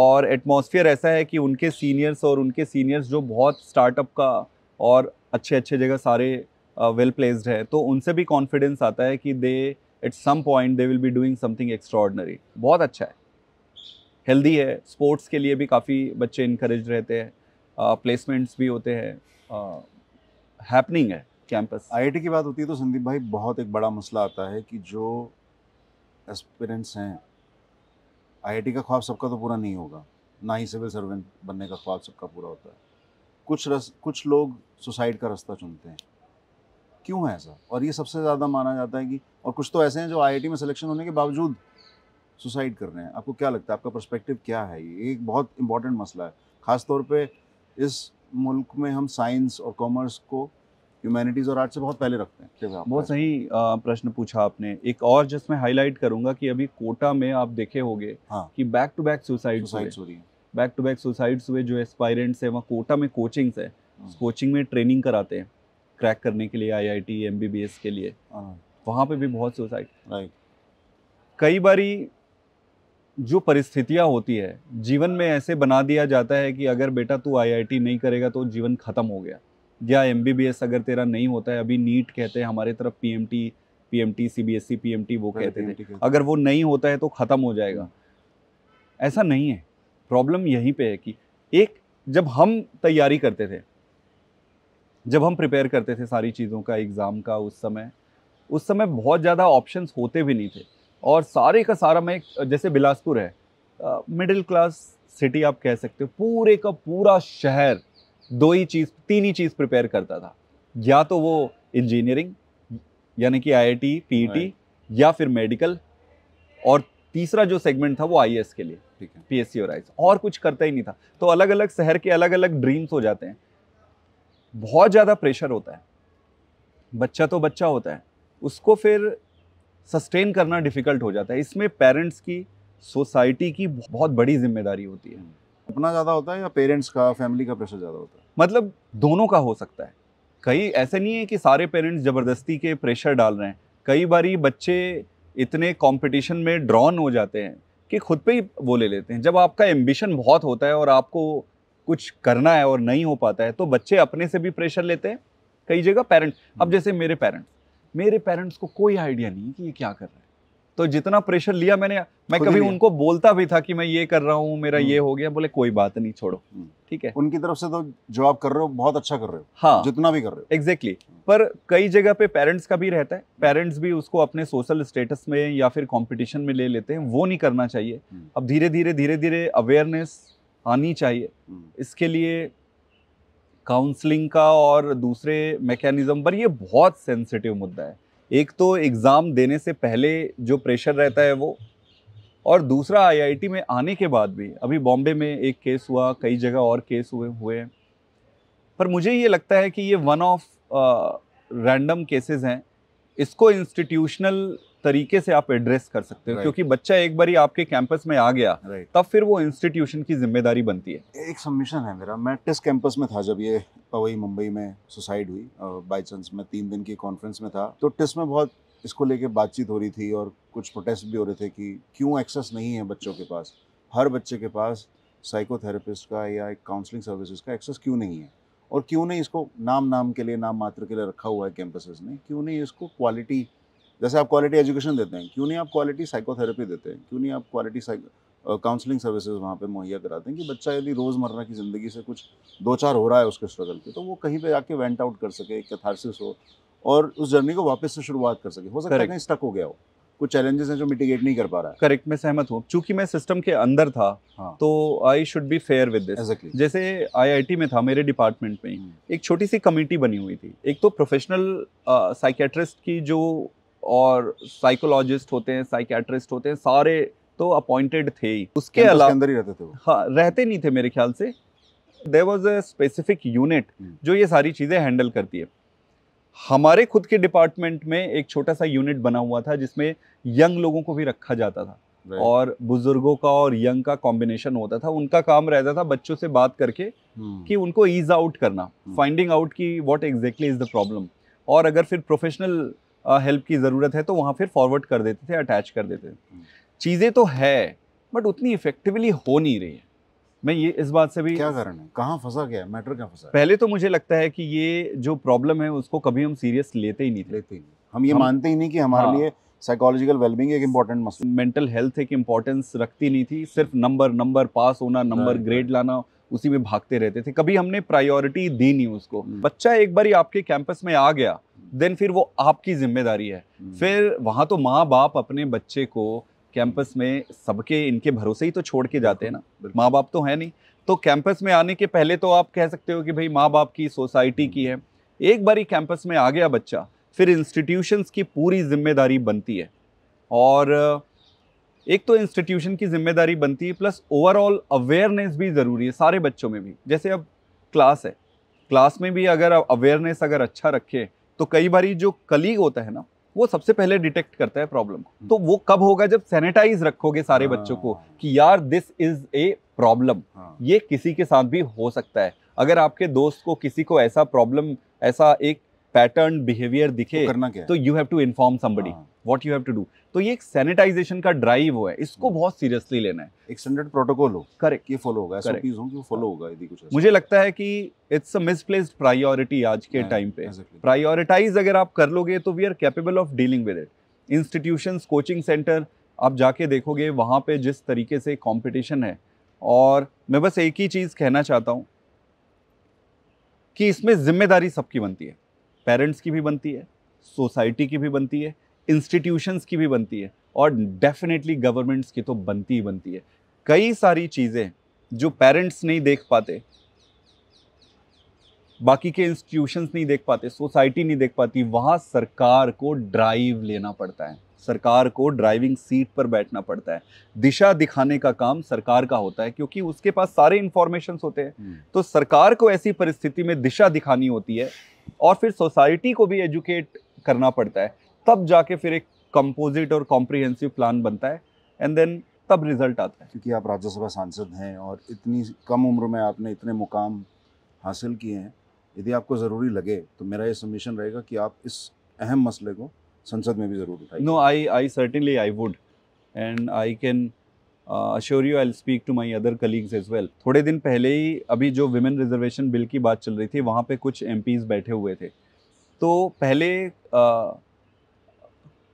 और एटमॉस्फेयर ऐसा है कि उनके सीनियर्स और उनके सीनियर्स जो बहुत स्टार्टअप का और अच्छे अच्छे जगह सारे वेल uh, प्लेस्ड है तो उनसे भी कॉन्फिडेंस आता है कि they at some point they will be doing something extraordinary बहुत अच्छा है हेल्दी है स्पोर्ट्स के लिए भी काफ़ी बच्चे इनक्रेज रहते हैं प्लेसमेंट्स uh, भी होते हैं हैपनिंग uh, है कैंपस आईआईटी की बात होती है तो संदीप भाई बहुत एक बड़ा मसला आता है कि जो एस्पिरेंट्स हैं आईआईटी का ख्वाब सबका तो पूरा नहीं होगा ना ही सिविल सर्वेंट बनने का ख्वाब सबका पूरा होता है कुछ रस कुछ लोग सुसाइड का रास्ता चुनते हैं क्यों है ऐसा और ये सबसे ज़्यादा माना जाता है कि और कुछ तो ऐसे हैं जो आईआईटी में सिलेक्शन होने के बावजूद सुसाइड कर रहे हैं आपको क्या लगता है आपका पर्सपेक्टिव क्या है ये एक बहुत इंपॉर्टेंट मसला है खासतौर पर इस मुल्क में हम साइंस और कॉमर्स को ह्यूमैनिटीज़ और आर्ट से बहुत पहले रखते हैं बहुत सही प्रश्न पूछा आपने एक और जिसमें हाईलाइट करूंगा कि अभी कोटा में आप देखे होंगे हाँ, कि बैक टू बैक सुसाइड हो रही है बैक टू बैक सुसाइड्स हुए जो एस्पायरेंट्स हैं वहाँ कोटा में कोचिंग्स है कोचिंग में ट्रेनिंग कराते हैं क्रैक करने के लिए आईआईटी एमबीबीएस के लिए हाँ। वहाँ पे भी बहुत सुसाइड राइट कई बारी जो परिस्थितियाँ होती है जीवन में ऐसे बना दिया जाता है कि अगर बेटा तू आईआईटी नहीं करेगा तो जीवन ख़त्म हो गया या एम अगर तेरा नहीं होता है अभी नीट कहते हैं हमारे तरफ P M T P M T C B S P M T वो कहते थे अगर वो नहीं होता है तो ख़त्म हो जाएगा ऐसा नहीं है प्रॉब्लम यहीं पे है कि एक जब हम तैयारी करते थे जब हम प्रिपेयर करते थे सारी चीज़ों का एग्ज़ाम का उस समय उस समय बहुत ज़्यादा ऑप्शन होते भी नहीं थे और सारे का सारा मैं जैसे बिलासपुर है मिडिल क्लास सिटी आप कह सकते हो पूरे का पूरा शहर दो ही चीज़ तीन ही चीज़ प्रिपेयर करता था या तो वो इंजीनियरिंग यानी कि आईआईटी पीईटी e या फिर मेडिकल और तीसरा जो सेगमेंट था वो आईएएस के लिए ठीक है पीएससी और आईएएस और कुछ करता ही नहीं था तो अलग अलग शहर के अलग अलग ड्रीम्स हो जाते हैं बहुत ज़्यादा प्रेशर होता है बच्चा तो बच्चा होता है उसको फिर सस्टेन करना डिफ़िकल्ट हो जाता है इसमें पेरेंट्स की सोसाइटी की बहुत बड़ी जिम्मेदारी होती है अपना ज़्यादा होता है या पेरेंट्स का फैमिली का प्रेशर ज़्यादा होता है मतलब दोनों का हो सकता है कई ऐसे नहीं है कि सारे पेरेंट्स ज़बरदस्ती के प्रेशर डाल रहे हैं कई बार बच्चे इतने कंपटीशन में ड्रॉन हो जाते हैं कि खुद पे ही वो ले लेते हैं जब आपका एम्बिशन बहुत होता है और आपको कुछ करना है और नहीं हो पाता है तो बच्चे अपने से भी प्रेशर लेते हैं कई जगह पेरेंट्स अब हम्म। जैसे मेरे पेरेंट्स मेरे पेरेंट्स को कोई आइडिया नहीं कि ये क्या कर रहे हैं तो जितना प्रेशर लिया मैंने मैं कभी उनको बोलता भी था कि मैं ये कर रहा हूँ मेरा हम्म। ये हो गया बोले कोई बात नहीं छोड़ो हम्म। ठीक है उनकी तरफ से तो जो आप कर रहे हो बहुत अच्छा कर रहे हो हाँ जितना भी कर रहे हो एग्जैक्टली exactly. पर कई जगह पे पेरेंट्स का भी रहता है पेरेंट्स भी उसको अपने सोशल स्टेटस में या फिर कॉम्पिटिशन में ले लेते हैं वो नहीं करना चाहिए अब धीरे धीरे धीरे धीरे अवेयरनेस आनी चाहिए हम्म। इसके लिए काउंसलिंग का और दूसरे मैकेनिज्म पर ये बहुत सेंसिटिव मुद्दा है एक तो एग्ज़ाम देने से पहले जो प्रेशर रहता है वो और दूसरा आईआईटी में आने के बाद भी अभी बॉम्बे में एक केस हुआ कई जगह और केस हुए हुए हैं पर मुझे ये लगता है कि ये वन ऑफ रैंडम केसेस हैं इसको इंस्टीट्यूशनल तरीके से आप एड्रेस कर सकते हो right. क्योंकि बच्चा एक बार आपके कैंपस में आ गया right. तब फिर वो इंस्टीट्यूशन की जिम्मेदारी बनती है एक सबमिशन है मेरा मैं टेस्ट कैंपस में था जब ये पवई मुंबई में सुसाइड हुई बाई चांस मैं तीन दिन की कॉन्फ्रेंस में था तो टेस्ट में बहुत इसको लेके बातचीत हो रही थी और कुछ प्रोटेस्ट भी हो रहे थे कि क्यों एक्सेस नहीं है बच्चों के पास हर बच्चे के पास साइकोथेरेपिस्ट का या एक काउंसलिंग सर्विसेज का एक्सेस क्यों नहीं है और क्यों नहीं इसको नाम नाम के लिए नाम मात्र के लिए रखा हुआ है कैंपसेस ने क्यों नहीं इसको क्वालिटी जैसे आप क्वालिटी एजुकेशन देते हैं क्यों नहीं आप क्वालिटी साइकोथेरेपी देते हैं क्यों नहीं आप क्वालिटी काउंसलिंग सर्विसेज वहाँ पे मुहैया कराते हैं कि बच्चा यदि रोज़मर्रा की ज़िंदगी से कुछ दो चार हो रहा है उसके स्ट्रगल के तो वो कहीं पे जाके वेंट आउट कर सके एक कैथारसिस हो और उस जर्नी को वापस से शुरुआत कर सके हो सकता है कहीं स्टक हो गया हो कुछ चैलेंजेस हैं जो मिटिगेट नहीं कर पा रहा है करेक्ट मैं सहमत हूँ चूंकि मैं सिस्टम के अंदर था हाँ. तो I should be fair with this exactly. जैसे आईआईटी में था मेरे डिपार्टमेंट में हम्म। एक छोटी सी कमेटी बनी हुई थी एक तो प्रोफेशनल साइकेट्रिस्ट की जो और साइकोलॉजिस्ट होते हैं साइकेट्रिस्ट होते हैं सारे तो अपॉइंटेड थे ही उसके अलावा अंदर ही रहते थे वो हाँ रहते नहीं थे मेरे ख्याल से there was a specific unit जो ये सारी चीज़ें हैंडल करती है हमारे खुद के डिपार्टमेंट में एक छोटा सा यूनिट बना हुआ था जिसमें यंग लोगों को भी रखा जाता था और बुजुर्गों का और यंग का कॉम्बिनेशन होता था उनका काम रहता था बच्चों से बात करके हम्म। कि उनको ईज आउट करना फाइंडिंग हम्म। आउट कि what exactly is the problem और अगर फिर प्रोफेशनल हेल्प की ज़रूरत है तो वहाँ फिर फॉरवर्ड कर देते थे अटैच कर देते थे चीज़ें तो है बट उतनी इफेक्टिवली हो नहीं रही है मैं ये इस बात से भी क्या कारण है कहाँ फंसा गया मैटर क्या फंसा पहले तो मुझे लगता है कि ये जो प्रॉब्लम है उसको कभी हम सीरियस लेते ही नहीं थे। लेते ही नहीं हम ये हम, मानते ही नहीं कि हमारे हाँ, लिए साइकोलॉजिकल वेलबिंग एक इम्पॉर्टेंट मसला मेंटल हेल्थ एक इम्पॉर्टेंस रखती नहीं थी सिर्फ नंबर नंबर पास होना नंबर ग्रेड लाना उसी में भागते रहते थे कभी हमने प्रायोरिटी दी नहीं उसको हम्म। बच्चा एक बार आपके कैंपस में आ गया देन फिर वो आपकी जिम्मेदारी है हम्म। फिर वहाँ तो माँ बाप अपने बच्चे को कैंपस में सबके इनके भरोसे ही तो छोड़ के जाते हैं ना माँ बाप तो है नहीं तो कैंपस में आने के पहले तो आप कह सकते हो कि भाई माँ बाप की सोसाइटी की है एक बार ही कैंपस में आ गया बच्चा फिर इंस्टीट्यूशंस की पूरी जिम्मेदारी बनती है और एक तो इंस्टीट्यूशन की जिम्मेदारी बनती है प्लस ओवरऑल अवेयरनेस भी ज़रूरी है सारे बच्चों में भी जैसे अब क्लास है क्लास में भी अगर अवेयरनेस अगर अच्छा रखे तो कई बार जो कलीग होता है ना वो सबसे पहले डिटेक्ट करता है प्रॉब्लम को तो वो कब होगा जब सैनिटाइज रखोगे सारे हाँ। बच्चों को कि यार दिस इज ए प्रॉब्लम ये किसी के साथ भी हो सकता है अगर आपके दोस्त को किसी को ऐसा प्रॉब्लम ऐसा एक पैटर्न बिहेवियर दिखे तो करना क्या तो you have to inform somebody what you have to do तो ये एक सैनिटाइजेशन का ड्राइव हो है इसको हम्म। बहुत सीरियसली लेना है एक स्टैंडर्ड प्रोटोकॉल हो करेक्ट ये फॉलो होगा एसओपीज हो कि फॉलो होगा यदि कुछ मुझे लगता है कि इट्स अ मिसप्लेस्ड प्रायोरिटी आज के टाइम हाँ, पे प्रायोरिटाइज अगर आप कर लोगे तो we are capable of dealing with it institutions coaching centre आप जाके देखोगे वहाँ पे जिस तरीके से कंपटीशन है और मैं बस एक ही चीज़ कहना चाहता हूँ कि इसमें जिम्मेदारी सबकी बनती है पेरेंट्स की भी बनती है सोसाइटी की भी बनती है इंस्टीट्यूशंस की भी बनती है और डेफिनेटली गवर्नमेंट्स की तो बनती ही बनती है कई सारी चीज़ें जो पेरेंट्स नहीं देख पाते बाकी के इंस्टीट्यूशंस नहीं देख पाते सोसाइटी नहीं देख पाती वहाँ सरकार को ड्राइव लेना पड़ता है सरकार को ड्राइविंग सीट पर बैठना पड़ता है दिशा दिखाने का काम सरकार का होता है क्योंकि उसके पास सारे इंफॉर्मेशन होते हैं हम्म। तो सरकार को ऐसी परिस्थिति में दिशा दिखानी होती है और फिर सोसाइटी को भी एजुकेट करना पड़ता है तब जाके फिर एक कंपोजिट और कॉम्प्रिहेंसिव प्लान बनता है एंड देन तब रिजल्ट आता है क्योंकि आप राज्यसभा सांसद हैं और इतनी कम उम्र में आपने इतने मुकाम हासिल किए हैं यदि आपको ज़रूरी लगे तो मेरा ये सबमिशन रहेगा कि आप इस अहम मसले को संसद में भी ज़रूर उठाएं no I I certainly I would and I can assure you I speak to my other colleagues as well थोड़े दिन पहले ही अभी जो विमेन रिजर्वेशन बिल की बात चल रही थी वहाँ पे कुछ एम बैठे हुए थे तो पहले आ,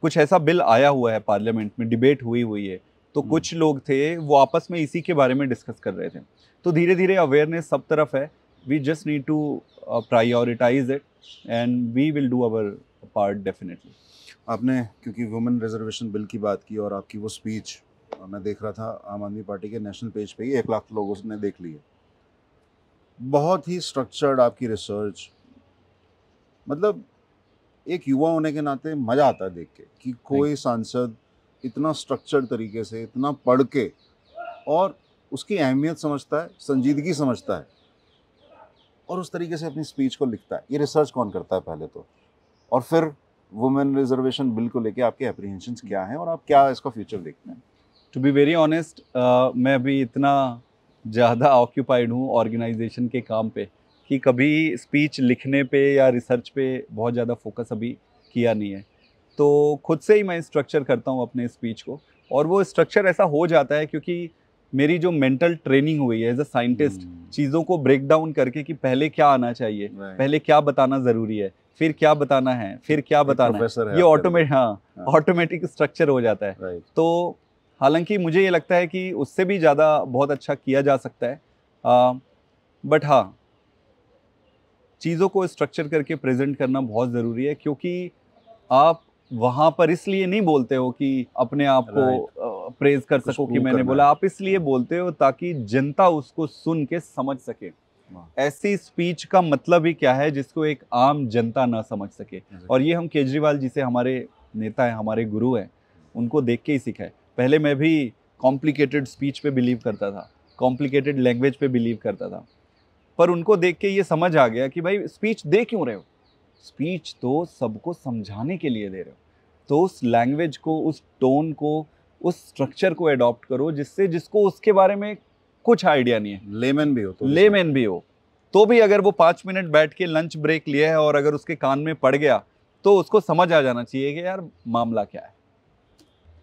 कुछ ऐसा बिल आया हुआ है पार्लियामेंट में डिबेट हुई हुई है तो हम्म। कुछ लोग थे वो आपस में इसी के बारे में डिस्कस कर रहे थे तो धीरे धीरे अवेयरनेस सब तरफ है we just need to prioritise it and we will do our part definitely आपने क्योंकि वुमेन रिजर्वेशन बिल की बात की और आपकी वो स्पीच और मैं देख रहा था आम आदमी पार्टी के नेशनल पेज पे ही एक लाख लोगों ने देख लिया बहुत ही स्ट्रक्चर्ड आपकी रिसर्च मतलब एक युवा होने के नाते मज़ा आता है देख के कि कोई सांसद इतना स्ट्रक्चर्ड तरीके से इतना पढ़ के और उसकी अहमियत समझता है संजीदगी समझता है और उस तरीके से अपनी स्पीच को लिखता है ये रिसर्च कौन करता है पहले तो और फिर वुमेन रिजर्वेशन बिल को लेके आपके अप्रीहेंशन क्या हैं और आप क्या इसका फ्यूचर देखते हैं टू बी वेरी ऑनेस्ट मैं अभी इतना ज़्यादा ऑक्यूपाइड हूँ ऑर्गेनाइजेशन के काम पे कि कभी स्पीच लिखने पे या रिसर्च पे बहुत ज़्यादा फोकस अभी किया नहीं है तो खुद से ही मैं स्ट्रक्चर करता हूँ अपने स्पीच को और वो स्ट्रक्चर ऐसा हो जाता है क्योंकि मेरी जो मेंटल ट्रेनिंग हुई है एज अ साइंटिस्ट चीज़ों को ब्रेक डाउन करके कि पहले क्या आना चाहिए right. पहले क्या बताना ज़रूरी है फिर क्या बताना है फिर क्या बताना है ये ऑटोमेट हाँ ऑटोमेटिक हाँ। स्ट्रक्चर हो जाता है right. तो हालांकि मुझे ये लगता है कि उससे भी ज़्यादा बहुत अच्छा किया जा सकता है आ, बट हाँ चीज़ों को स्ट्रक्चर करके प्रेजेंट करना बहुत ज़रूरी है क्योंकि आप वहाँ पर इसलिए नहीं बोलते हो कि अपने आप को प्रेज कर सको कि मैंने बोला आप इसलिए बोलते हो ताकि जनता उसको सुन के समझ सके ऐसी स्पीच का मतलब ही क्या है जिसको एक आम जनता ना समझ सके और ये हम केजरीवाल जी से हमारे नेता हैं हमारे गुरु हैं उनको देख के ही सीखा है पहले मैं भी कॉम्प्लिकेटेड स्पीच पे बिलीव करता था कॉम्प्लिकेटेड लैंग्वेज पे बिलीव करता था पर उनको देख के ये समझ आ गया कि भाई स्पीच दे क्यों रहे हो स्पीच तो सबको समझाने के लिए दे रहे हो तो उस लैंग्वेज को उस टोन को उस स्ट्रक्चर को अडॉप्ट करो जिससे जिसको उसके बारे में कुछ आइडिया नहीं है लेमैन भी हो तो लेमैन भी हो तो भी अगर वो पाँच मिनट बैठ के लंच ब्रेक लिया है और अगर उसके कान में पड़ गया तो उसको समझ आ जाना चाहिए कि यार मामला क्या है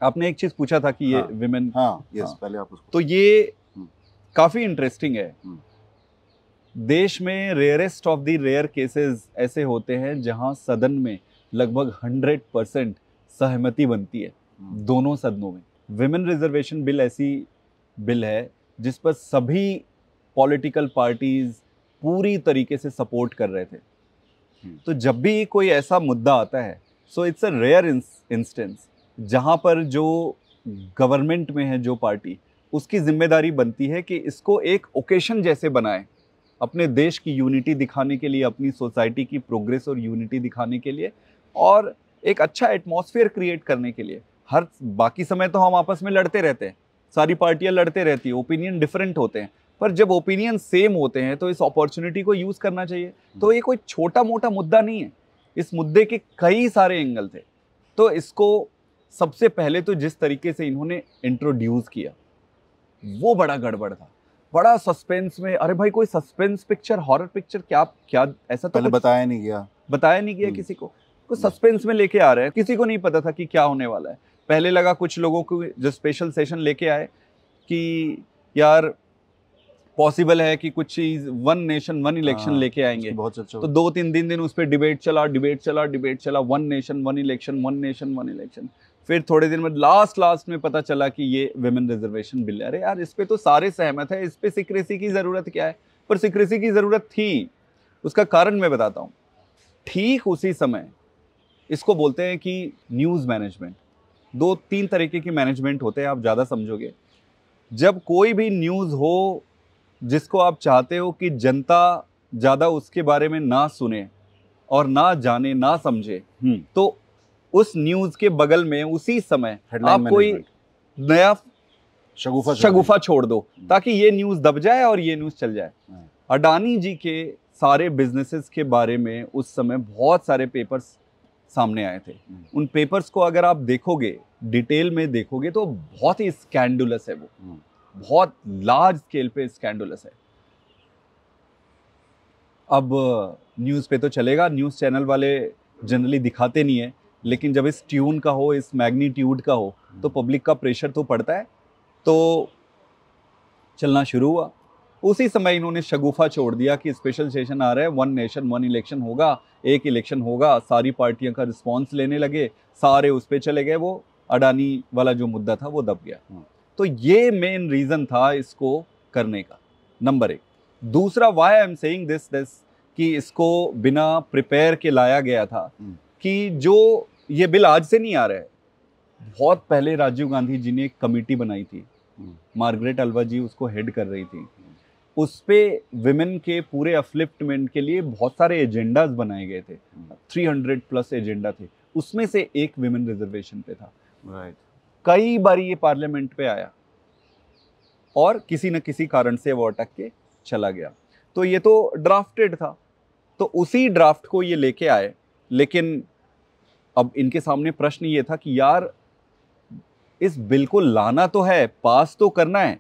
आपने एक चीज पूछा था कि ये हाँ, विमेन हाँ, यस हाँ, पहले आप उसको तो ये हम्म। काफी इंटरेस्टिंग है हम्म। देश में rarest of the rare cases ऐसे होते हैं जहां सदन में लगभग हंड्रेड परसेंट सहमति बनती है हम्म। दोनों सदनों में विमेन रिजर्वेशन बिल ऐसी बिल है जिस पर सभी पॉलिटिकल पार्टीज पूरी तरीके से सपोर्ट कर रहे थे तो जब भी कोई ऐसा मुद्दा आता है so it's a rare instance जहाँ पर जो गवर्नमेंट में है जो पार्टी उसकी जिम्मेदारी बनती है कि इसको एक ओकेशन जैसे बनाए अपने देश की यूनिटी दिखाने के लिए अपनी सोसाइटी की प्रोग्रेस और यूनिटी दिखाने के लिए और एक अच्छा एटमॉस्फेयर क्रिएट करने के लिए हर बाकी समय तो हम आपस में लड़ते रहते हैं सारी पार्टियां लड़ते रहती हैं ओपिनियन डिफरेंट होते हैं पर जब ओपिनियन सेम होते हैं तो इस अपॉर्चुनिटी को यूज़ करना चाहिए तो ये कोई छोटा मोटा मुद्दा नहीं है इस मुद्दे के कई सारे एंगल थे तो इसको सबसे पहले तो जिस तरीके से इन्होंने इंट्रोड्यूस किया वो बड़ा गड़बड़ था बड़ा सस्पेंस में अरे भाई कोई सस्पेंस पिक्चर हॉरर पिक्चर क्या क्या ऐसा तो पहले बताया नहीं गया बताया नहीं गया हम्म। किसी को कुछ सस्पेंस में लेके आ रहे हैं किसी को नहीं पता था कि क्या होने वाला है पहले लगा कुछ लोगों को जो स्पेशल सेशन लेके आए कि यार पॉसिबल है कि कुछ चीज वन नेशन वन इलेक्शन लेके आएंगे बहुत चर्चा तो दो तीन दिन दिन उस पर डिबेट चला डिबेट चला डिबेट चला one nation one election one nation one election फिर थोड़े दिन में लास्ट लास्ट में पता चला कि ये वेमेन रिजर्वेशन बिल है अरे यार इस पर तो सारे सहमत है इस पर सिक्रेसी की ज़रूरत क्या है पर सिक्रेसी की ज़रूरत थी उसका कारण मैं बताता हूँ ठीक उसी समय इसको बोलते हैं कि न्यूज़ मैनेजमेंट दो तीन तरीके के मैनेजमेंट होते हैं आप ज़्यादा समझोगे जब कोई भी न्यूज़ हो जिसको आप चाहते हो कि जनता ज़्यादा उसके बारे में ना सुने और ना जाने ना समझे हम्म। तो उस न्यूज के बगल में उसी समय आप कोई नया शगुफा शगुफा छोड़ दो हम्म। ताकि ये न्यूज दब जाए और ये न्यूज चल जाए हम्म। अडानी जी के सारे बिजनेसेस के बारे में उस समय बहुत सारे पेपर्स सामने आए थे हम्म। उन पेपर्स को अगर आप देखोगे डिटेल में देखोगे तो बहुत ही स्कैंडुलस है वो बहुत लार्ज स्केल पे स्कैंडुलस है अब न्यूज़ पे तो चलेगा न्यूज़ चैनल वाले जनरली दिखाते नहीं है लेकिन जब इस ट्यून का हो इस मैग्नीट्यूड का हो तो पब्लिक का प्रेशर तो पड़ता है तो चलना शुरू हुआ उसी समय इन्होंने शगुफा छोड़ दिया कि स्पेशल सेशन आ रहा है वन नेशन वन इलेक्शन होगा एक इलेक्शन होगा सारी पार्टियों का रिस्पॉन्स लेने लगे सारे उस पर चले गए वो अडानी वाला जो मुद्दा था वो दब गया हाँ। तो ये मेन रीज़न था इसको करने का नंबर एक दूसरा why I am saying this this कि इसको बिना प्रिपेयर के लाया गया था हम्म। कि जो ये बिल आज से नहीं आ रहा है बहुत पहले राजीव गांधी जी ने एक कमेटी बनाई थी मार्गरेट अल्वा जी उसको हेड कर रही थी उस पर विमेन के पूरे अपलिफ्टमेंट के लिए बहुत सारे एजेंडाज बनाए गए थे 300 प्लस एजेंडा थे उसमें से एक विमेन रिजर्वेशन पे था राइट कई बार ये पार्लियामेंट पे आया और किसी न किसी कारण से वो अटक के चला गया तो ये तो ड्राफ्टेड था तो उसी ड्राफ्ट को ये लेके आए लेकिन अब इनके सामने प्रश्न ये था कि यार इस बिल को लाना तो है पास तो करना है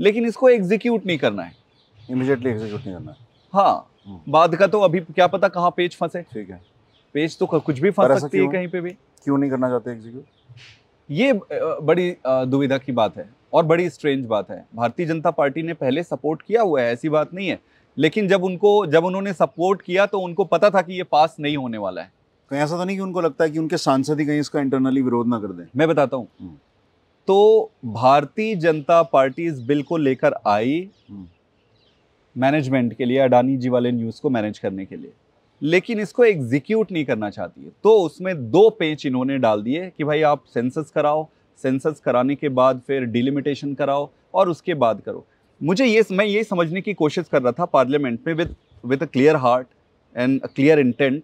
लेकिन इसको एग्जीक्यूट नहीं करना है इमिजिएटली एग्जीक्यूट नहीं करना है हाँ हम्म। बाद का तो अभी क्या पता कहाँ पेज फंसे ठीक है पेज तो कुछ भी फंस सकती है कहीं पे भी क्यों नहीं करना चाहते एग्जीक्यूट ये बड़ी दुविधा की बात है और बड़ी स्ट्रेंज बात है भारतीय जनता पार्टी ने पहले सपोर्ट किया हुआ है ऐसी बात नहीं है लेकिन जब उनको जब उन्होंने सपोर्ट किया तो उनको पता था कि ये पास नहीं होने वाला है कहीं ऐसा तो नहीं कि उनको लगता है कि उनके सांसद ही कहीं इसका इंटरनली विरोध ना कर दें मैं बताता हूँ हम्म। तो भारतीय जनता पार्टी इस बिल को लेकर आई हम्म। मैनेजमेंट के लिए अडानी जी वाले न्यूज़ को मैनेज करने के लिए लेकिन इसको एग्जीक्यूट नहीं करना चाहती है तो उसमें दो पेच इन्होंने डाल दिए कि भाई आप सेंसस कराओ सेंसस कराने के बाद फिर डिलिमिटेशन कराओ और उसके बाद करो मुझे ये मैं ये समझने की कोशिश कर रहा था पार्लियामेंट में with with a clear heart and a clear intent